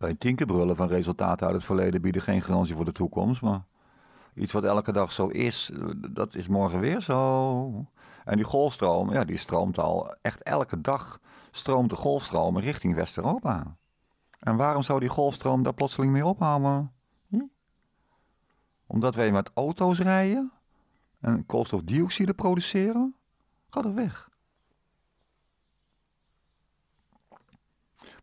Bij tien keer brullen van resultaten uit het verleden bieden geen garantie voor de toekomst. Maar iets wat elke dag zo is, dat is morgen weer zo. En die golfstroom, ja, die stroomt al echt elke dag. Stroomt de golfstroom richting West-Europa. En waarom zou die golfstroom daar plotseling mee ophouden? Hm? Omdat wij met auto's rijden en koolstofdioxide produceren? Ga er weg.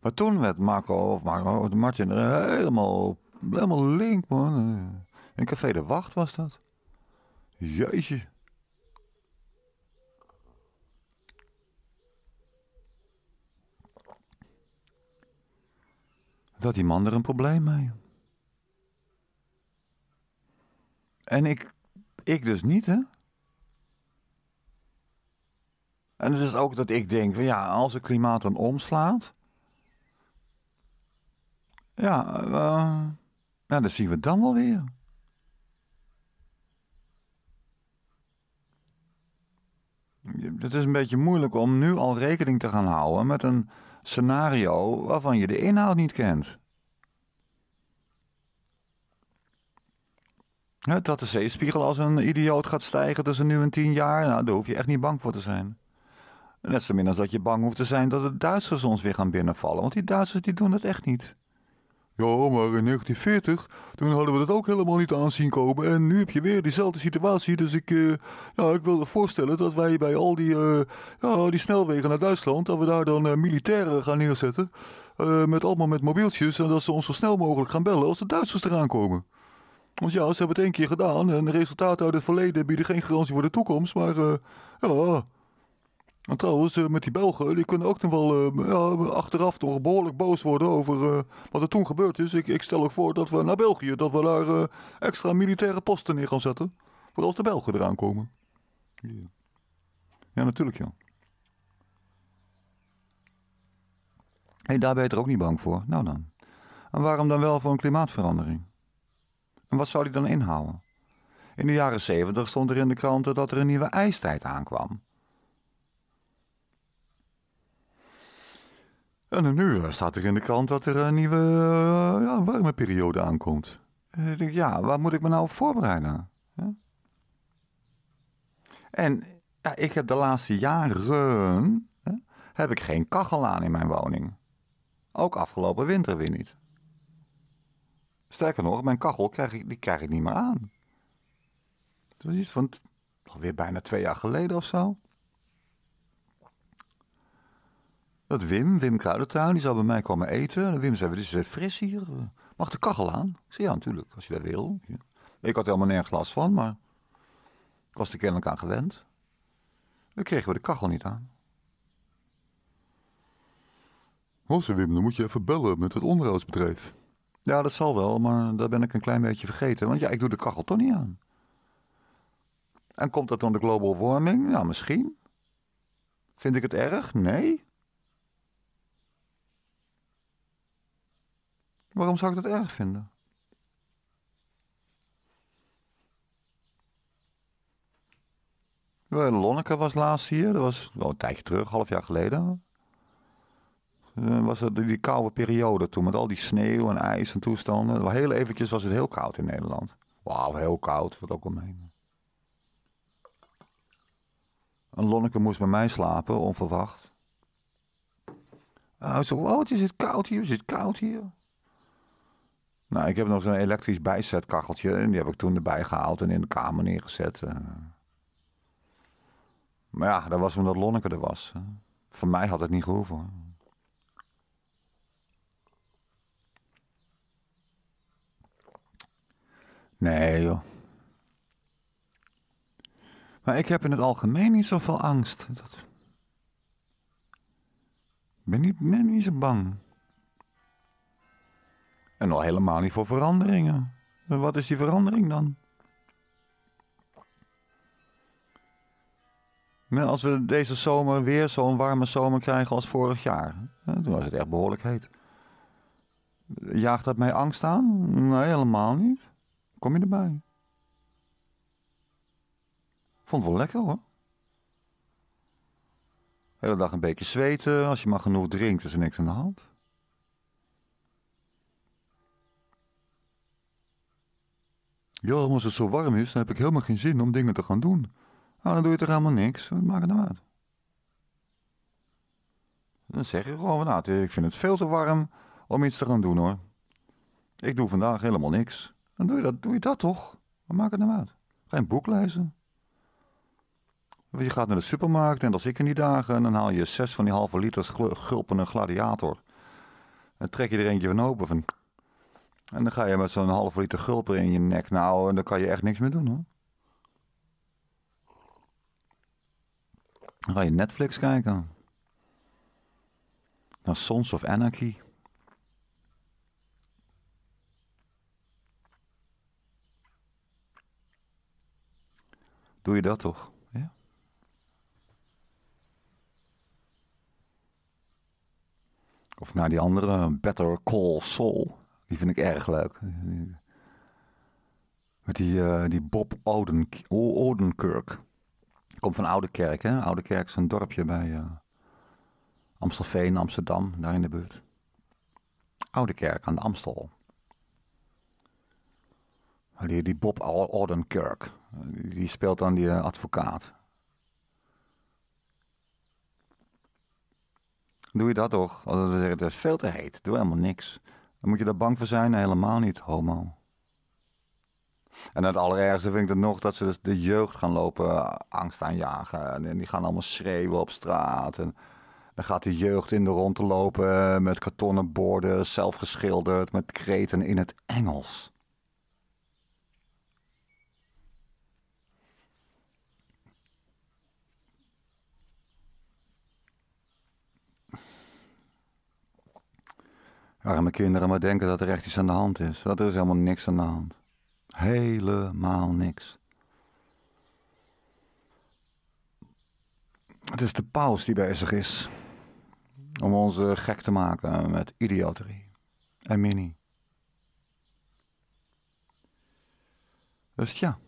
Maar toen werd Marco of Marco, Martin helemaal, helemaal link, man. In Café de Wacht was dat. Jeetje. Dat die man er een probleem mee. En ik, ik dus niet, hè? En het is ook dat ik denk, ja, als het klimaat dan omslaat, ja, nou, dat zien we dan wel weer. Het is een beetje moeilijk om nu al rekening te gaan houden met een scenario waarvan je de inhoud niet kent. Dat de zeespiegel als een idioot gaat stijgen tussen nu en tien jaar, nou, daar hoef je echt niet bang voor te zijn. Net zo min als dat je bang hoeft te zijn dat de Duitsers ons weer gaan binnenvallen, want die Duitsers die doen dat echt niet. Ja, maar in 1940, toen hadden we dat ook helemaal niet aanzien komen. En nu heb je weer diezelfde situatie. Dus ik, uh, ja, ik wilde voorstellen dat wij bij al die, uh, ja, die snelwegen naar Duitsland, dat we daar dan eh, militairen gaan neerzetten. met allemaal met mobieltjes. En dat ze ons zo snel mogelijk gaan bellen als de Duitsers eraan komen. Want ja, ze hebben het één keer gedaan. En de resultaten uit het verleden bieden geen garantie voor de toekomst. Maar ja, en trouwens, eh, met die Belgen, die kunnen ook nog wel eh, ja, achteraf toch behoorlijk boos worden over eh, wat er toen gebeurd is. Ik, ik stel ook voor dat we naar België, dat we daar extra militaire posten neer gaan zetten. Voor als de Belgen eraan komen. Ja, natuurlijk joh. En daar ben je er ook niet bang voor. Nou dan. En waarom dan wel voor een klimaatverandering? En wat zou die dan inhouden? In de jaren 70 stond er in de kranten dat er een nieuwe ijstijd aankwam. En nu eh, staat er in de krant dat er een nieuwe eh, ja, warme periode aankomt. En dan denk ik, ja, waar moet ik me nou op voorbereiden? Ja? En ja, ik heb de laatste jaren hè, heb ik geen kachel aan in mijn woning. Ook afgelopen winter weer niet. Sterker nog, mijn kachel krijg ik, die krijg ik niet meer aan. Dat is iets van alweer bijna twee jaar geleden of zo. Dat Wim, Wim Kruidentuin, die zal bij mij komen eten. En Wim zei, het is fris hier. Mag de kachel aan? Ik zei, ja, natuurlijk, als je dat wil. Ik had helemaal nergens last van, maar ik was er kennelijk aan gewend. Dan kregen we de kachel niet aan. Hoor ze Wim, dan moet je even bellen met het onderhoudsbedrijf. Ja, dat zal wel, maar daar ben ik een klein beetje vergeten. Want ja, ik doe de kachel toch niet aan. En komt dat dan de global warming? Nou, misschien. Vind ik het erg? Nee. Waarom zou ik dat erg vinden? Lonneke was laatst hier, dat was wel een tijdje terug, half jaar geleden. Was het die koude periode toen met al die sneeuw en ijs en toestanden. Heel eventjes was het heel koud in Nederland. Wauw, heel koud, wat ook omheen. En Lonneke moest bij mij slapen, onverwacht. Hij ah, zei, wow, het is het koud hier, het is het koud hier. Nou, ik heb nog zo'n elektrisch bijzetkacheltje. En die heb ik toen erbij gehaald en in de kamer neergezet. Eh. Maar ja, dat was omdat Lonneke er was. Voor mij had het niet gehoeven. Nee, joh. Maar ik heb in het algemeen niet zoveel angst. Ik ben niet, ben niet zo bang. En al helemaal niet voor veranderingen. wat is die verandering dan? Maar als we deze zomer weer zo'n warme zomer krijgen als vorig jaar, toen was het echt behoorlijk heet. Jaagt dat mij angst aan? Nee, helemaal niet. Kom je erbij? Vond het wel lekker hoor. hele dag een beetje zweten. Als je maar genoeg drinkt, is er niks aan de hand. Ja, als het zo warm is, dan heb ik helemaal geen zin om dingen te gaan doen. Nou, dan doe je toch helemaal niks. Wat maakt het nou uit? Dan zeg je gewoon, nou, eh, ik vind het veel te warm om iets te gaan doen hoor. Ik doe vandaag helemaal niks. Dan doe je dat, doe je dat toch? Wat maakt het nou uit? Geen boek lezen? Je gaat naar de supermarkt en als ik in die dagen. En dan haal je zes van die halve liters een gladiator. En trek je er eentje van open van... En dan ga je met zo'n halve liter gulper in je nek. Nou, en dan kan je echt niks meer doen hoor. Dan ga je Netflix kijken. Naar Sons of Anarchy. Doe je dat toch? Ja? Of naar die andere Better Call Soul. Die vind ik erg leuk. Met die, eh, die Bob Oden, Odenkirk. Komt van Oudekerk, hè? Oudekerk is een dorpje bij eh, Amstelveen, Amsterdam, daar in de buurt. Oudekerk aan de Amstel. Die, die Bob Odenkirk, die speelt dan die eh, advocaat. Doe je dat toch? Dat is veel te heet. Doe helemaal niks. Dan moet je daar bang voor zijn? helemaal niet, homo. En het allerergste vind ik dan nog dat ze dus de jeugd gaan lopen eh, angst aanjagen. En die gaan allemaal schreeuwen op straat. En dan gaat die jeugd in de rondte lopen eh, met kartonnen borden, zelf geschilderd, met kreten in het Engels. arme kinderen maar denken dat er echt iets aan de hand is. Dat er is helemaal niks aan de hand. Helemaal niks. Het is de paus die bezig is om ons gek te maken met idioterie en mini. Dus ja.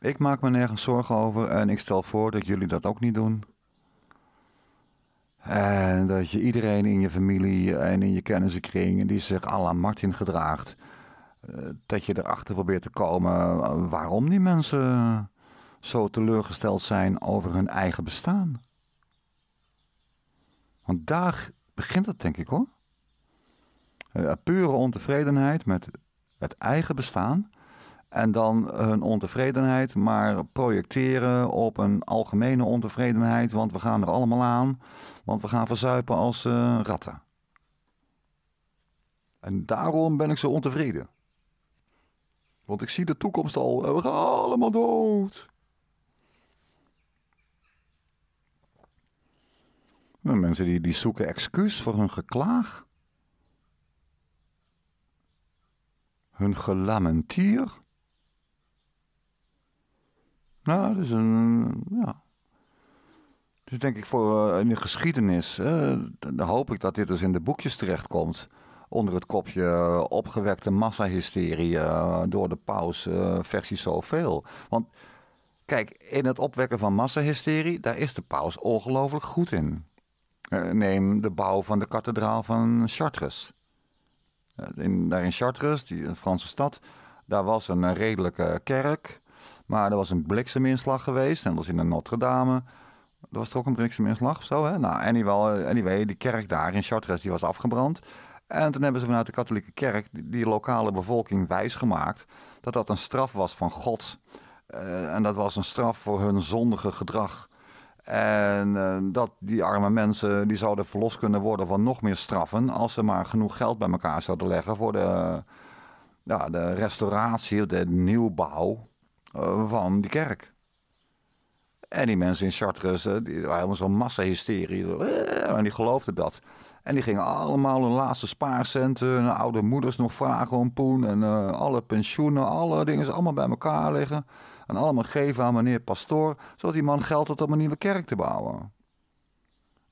Ik maak me nergens zorgen over en ik stel voor dat jullie dat ook niet doen. En dat je iedereen in je familie en in je kennissenkring die zich à Martin gedraagt, eh, dat je erachter probeert te komen eh, waarom die mensen zo teleurgesteld zijn over hun eigen bestaan. Want daar begint het, denk ik hoor. Eh, pure ontevredenheid met het eigen bestaan en dan hun ontevredenheid maar projecteren op een algemene ontevredenheid. Want we gaan er allemaal aan. Want we gaan verzuipen als uh, ratten. En daarom ben ik zo ontevreden. Want ik zie de toekomst al. We gaan allemaal dood. Nou, mensen die, die zoeken excuus voor hun geklaag. Hun gelamentier. Nou, dat is een. Ja. Dus denk ik voor eh, in de geschiedenis. Eh, dan hoop ik dat dit dus in de boekjes terechtkomt. Onder het kopje eh, opgewekte massahysterie door de paus, versie zoveel. Want kijk, in het opwekken van massahysterie, daar is de paus ongelooflijk goed in. neem de bouw van de kathedraal van Chartres. In, daar in Chartres, die Franse stad, daar was een redelijke kerk. Maar er was een blikseminslag geweest. En dat was in de Notre Dame. Er was toch ook een blikseminslag of zo, hè? Nou, anyway, eh, anyway de kerk daar in Chartres die was afgebrand. En toen hebben ze vanuit de katholieke kerk die lokale bevolking wijsgemaakt... dat dat een straf was van God. Eh, en dat was een straf voor hun zondige gedrag. En eh, dat die arme mensen die zouden verlost kunnen worden van nog meer straffen... als ze maar genoeg geld bij elkaar zouden leggen voor de, uh, ja, de restauratie, de nieuwbouw eh, van die kerk. En die mensen in Chartres, eh, die waren helemaal zo'n massahysterie. En eh, die geloofden dat. En die gingen allemaal hun laatste spaarcenten, hun oude moeders nog vragen om poen. En uh, alle pensioenen, alle dingen allemaal bij elkaar liggen. En allemaal geven aan meneer Pastoor, zodat die man geld had om een nieuwe kerk te bouwen.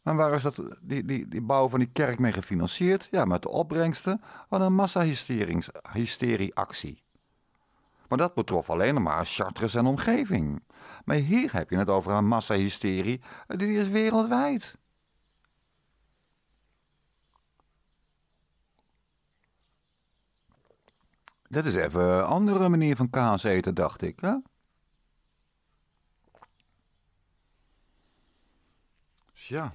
En waar is dat, die, die, die bouw van die kerk mee gefinancierd? Ja, met de opbrengsten van een massahysterieactie. Maar dat betrof alleen maar Chartres en omgeving. Maar hier heb je het over een massahysterie die is wereldwijd. Dat is even een andere manier van kaas eten, dacht ik. Hè? Ja.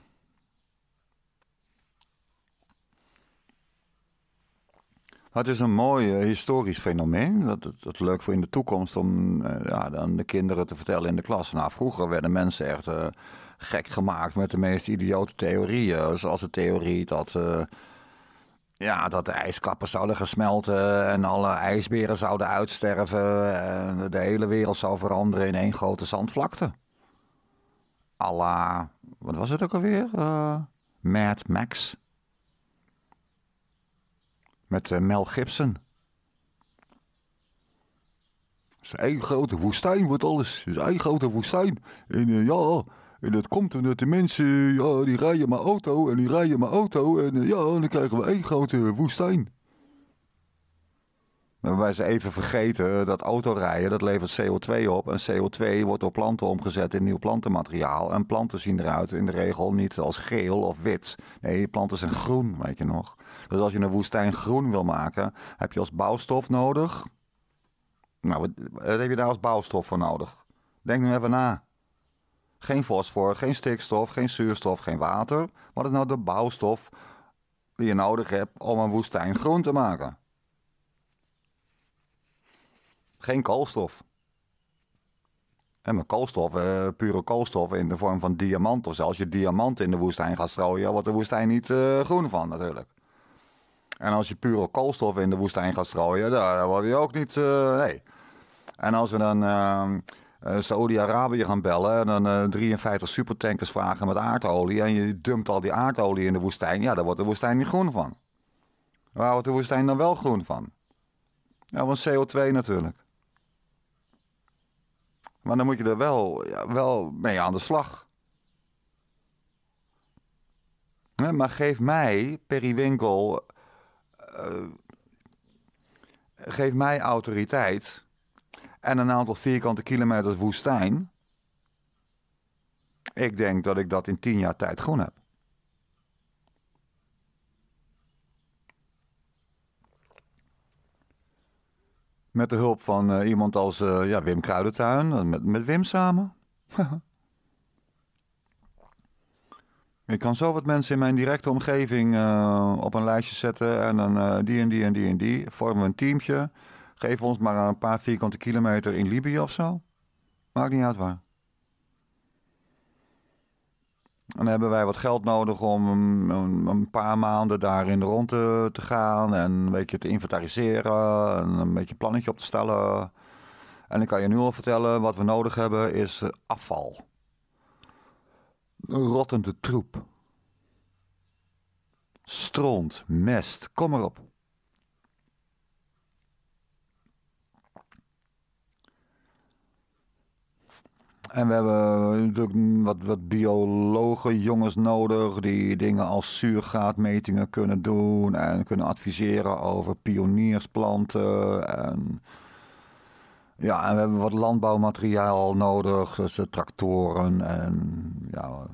Het is een mooi eh, historisch fenomeen. Dat, dat, leuk voor in de toekomst om eh, ja, de kinderen te vertellen in de klas. Nou, vroeger werden mensen echt eh, gek gemaakt met de meest idiote theorieën. Zoals dus de theorie dat, ja, dat de ijskappen zouden gesmelten en alle ijsberen zouden uitsterven. En de hele wereld zou veranderen in één grote zandvlakte. Alla, wat was het ook alweer? Mad Max met eh, Mel Gibson. Het is één grote woestijn, wordt alles. Het is één grote woestijn. En eh, ja, en dat komt omdat de mensen, eh, ja, die rijden maar auto en die rijden maar auto. En uh, ja, dan krijgen we één grote woestijn. Maar wij ze even vergeten dat autorijden, dat levert CO2 op. En CO2 wordt door planten omgezet in nieuw plantenmateriaal. En planten zien eruit in de regel niet als geel of wit. Nee, planten zijn groen, weet je nog. Dus als je een woestijn groen wil maken, heb je als bouwstof nodig. Nou, wat heb je daar als bouwstof voor nodig? Denk nu even na. Geen fosfor, geen stikstof, geen zuurstof, geen water. Wat is nou de bouwstof die je nodig hebt om een woestijn groen te maken? Geen koolstof. En mijn koolstof, eh, pure koolstof in de vorm van diamant of zelfs je diamant in de woestijn gaat strooien, wordt de woestijn niet eh, groen van natuurlijk. En als je pure koolstof in de woestijn gaat strooien, daar word je ook niet. Eh, nee. En als we dan uh, ehm, eh, Saoedi-Arabië gaan bellen en dan 53 eh, supertankers vragen met aardolie. en je dumpt al die aardolie in de woestijn, ja, daar wordt de woestijn niet groen van. Waar wordt de woestijn dan wel groen van? ja, van CO2 natuurlijk. Maar dan moet je er wel, ja, wel mee aan de slag. Nee, maar geef mij, Perry Winkel, eh, geef mij autoriteit en een aantal vierkante kilometers woestijn. Ik denk dat ik dat in tien jaar tijd groen heb. Met de hulp van eh, iemand als eh, ja, Wim Kruidentuin, met, met Wim samen. Ik kan zo wat mensen in mijn directe omgeving eh, op een lijstje zetten. En dan uh, die en die en die en die. Vormen we een teamtje. Geef ons maar een paar vierkante kilometer in Libië of zo. Maakt niet uit waar. En dan hebben wij wat geld nodig om een, een paar maanden daarin rond te, te gaan. En een beetje te inventariseren. En een beetje een plannetje op te stellen. En ik kan je nu al vertellen, wat we nodig hebben is afval. Een rottende troep. Stront, mest, kom maar op. En we hebben natuurlijk wat, wat biologen, jongens nodig die dingen als zuurgaatmetingen kunnen doen en kunnen adviseren over pioniersplanten en ja, en we hebben wat landbouwmateriaal nodig, dus eh, tractoren en ja.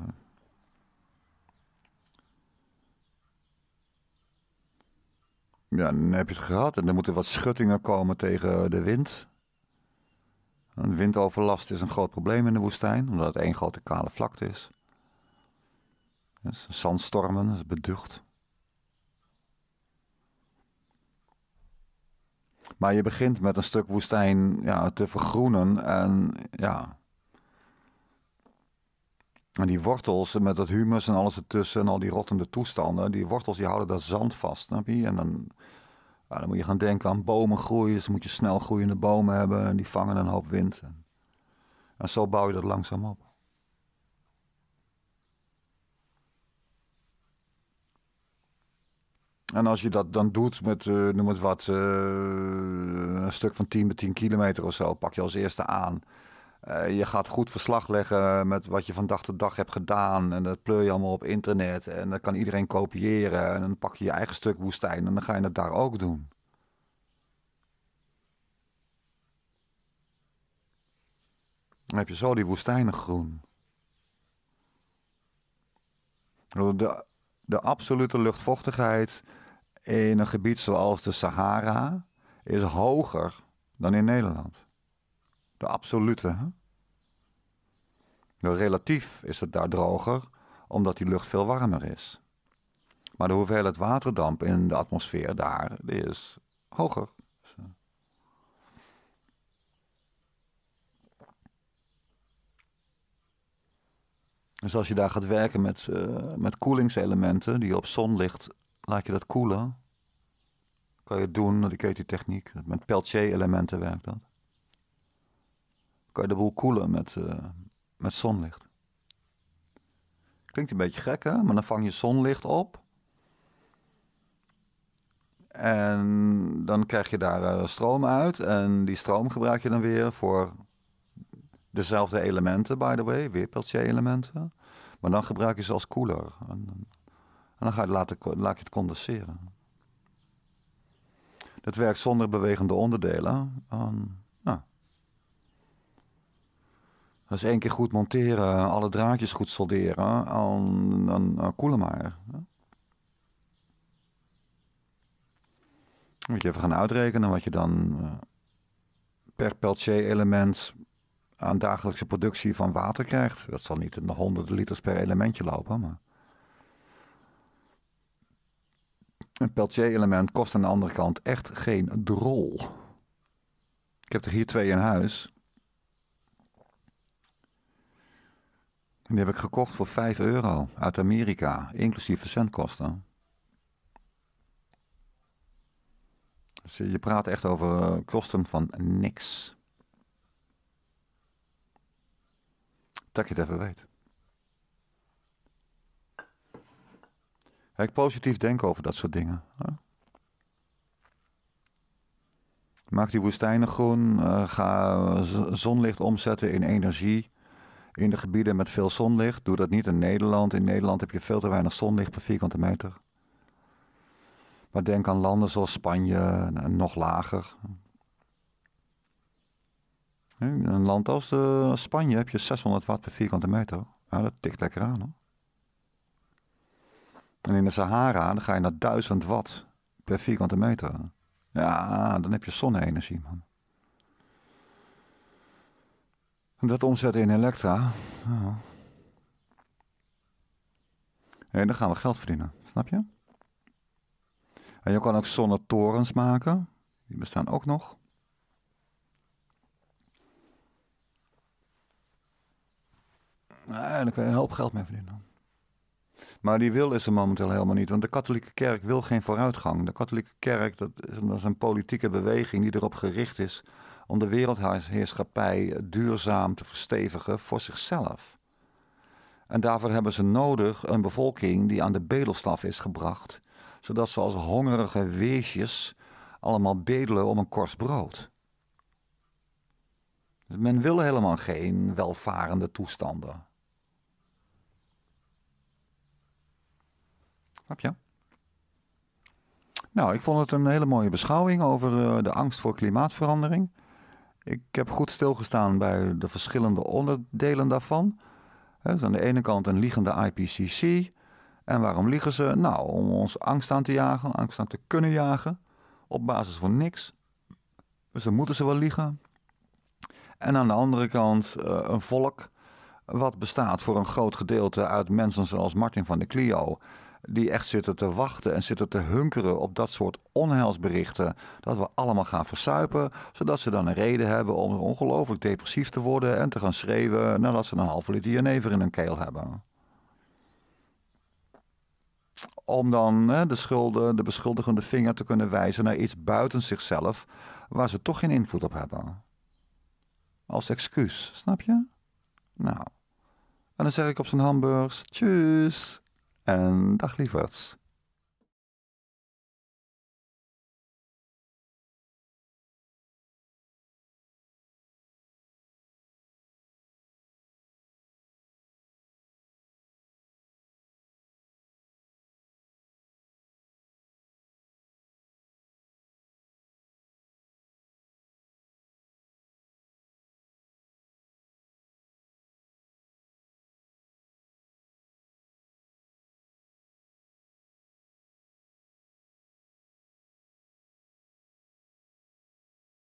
Ja, dan heb je het gehad. En dan moeten wat schuttingen komen tegen de wind. En windoverlast is een groot probleem in de woestijn, omdat het één grote kale vlakte is. Dus zandstormen, dat is beducht. Maar je begint met een stuk woestijn ja, te vergroenen. En ja. En die wortels met dat humus en alles ertussen en al die rottende toestanden, die wortels die houden dat zand vast, snap je? En dan, dan moet je gaan denken aan bomen groeien, dus moet je snel groeiende bomen hebben en die vangen een hoop wind. En zo bouw je dat langzaam op. En als je dat dan doet met, eh, noem het wat, eh, een stuk van 10 bij 10 kilometer of zo, pak je als eerste aan. Eh, je gaat goed verslag leggen met wat je van dag tot dag hebt gedaan. En dat pleur je allemaal op internet. En dat kan iedereen kopiëren. En dan pak je je eigen stuk woestijn en dan ga je dat daar ook doen. Dan heb je zo die woestijnen groen. De, de absolute luchtvochtigheid in een gebied zoals de Sahara is hoger dan in Nederland. De absolute. Hè? De relatief is het daar droger, omdat die lucht veel warmer is. Maar de hoeveelheid waterdamp in de atmosfeer daar is hoger. Dus als je daar gaat werken met, eh, met koelingselementen die op zonlicht laat je dat koelen. Kan je het doen, dat keet die techniek. Met Peltier-elementen werkt dat. Kan je de boel koelen met, eh, met zonlicht. Klinkt een beetje gek, hè? Maar dan vang je zonlicht op. En dan krijg je daar eh, stroom uit. En die stroom gebruik je dan weer voor dezelfde elementen, by the way. Weer Peltier-elementen. Maar dan gebruik je ze als koeler. En dan ga je het laten, laat je het condenseren. Dat werkt zonder bewegende onderdelen. Ehm, nou. Als één keer goed monteren, alle draadjes goed solderen, dan, dan koelen maar. Moet je even gaan uitrekenen wat je dan eh, per peltier-element aan dagelijkse productie van water krijgt. Dat zal niet in de honderden liters per elementje lopen, maar... Een Peltier-element kost aan de andere kant echt geen drol. Ik heb er hier twee in huis. En die heb ik gekocht voor 5 euro uit Amerika, inclusief verzendkosten. Dus je praat echt over eh, kosten van niks. Dat je het even weet. ik positief denken over dat soort dingen. Hè? Maak die woestijnen groen. Eh, ga eh, zonlicht omzetten in energie. In de gebieden met veel zonlicht. Doe dat niet in Nederland. In Nederland heb je veel te weinig zonlicht per vierkante meter. Maar denk aan landen zoals Spanje, nog lager. In een land als eh, Spanje heb je 600 watt per vierkante meter. Ja, dat tikt lekker aan hoor. En in de Sahara, dan ga je naar 1000 watt per vierkante meter. Ja, dan heb je zonne-energie, man. En dat omzetten in elektra. Ja. En dan gaan we geld verdienen, snap je? En je kan ook zonnetorens maken. Die bestaan ook nog. En dan kun je een hoop geld mee verdienen. Maar die wil is er momenteel helemaal niet. Want de katholieke kerk wil geen vooruitgang. De katholieke kerk dat is, is een politieke beweging die erop gericht is om de wereldheerschappij duurzaam te verstevigen voor zichzelf. En daarvoor hebben ze nodig een bevolking die aan de bedelstaf is gebracht, zodat ze als hongerige weesjes allemaal bedelen om een korst brood. Dus men wil helemaal geen welvarende toestanden. Nou, ik vond het een hele mooie beschouwing over eh, de angst voor klimaatverandering. Ik heb goed stilgestaan bij de verschillende onderdelen daarvan. He, dus aan de ene kant een liegende IPCC. En waarom liegen ze? Nou, om ons angst aan te jagen, angst aan te kunnen jagen, op basis van niks. Dus dan moeten ze wel liegen. En aan de andere kant eh, een volk wat bestaat voor een groot gedeelte uit mensen zoals Martin van de Clio die echt zitten te wachten en zitten te hunkeren op dat soort onheilsberichten. Dat we allemaal gaan versuipen, zodat ze dan een reden hebben om ongelooflijk depressief te worden en te gaan schreeuwen nadat ze een halve liter jenever in hun keel hebben. Om dan hè, de schulden, de beschuldigende vinger te kunnen wijzen naar iets buiten zichzelf waar ze toch geen invloed op hebben. Als excuus, snap je? Nou. En dan zeg ik op zijn hamburgers: Tjus en dag lieverds.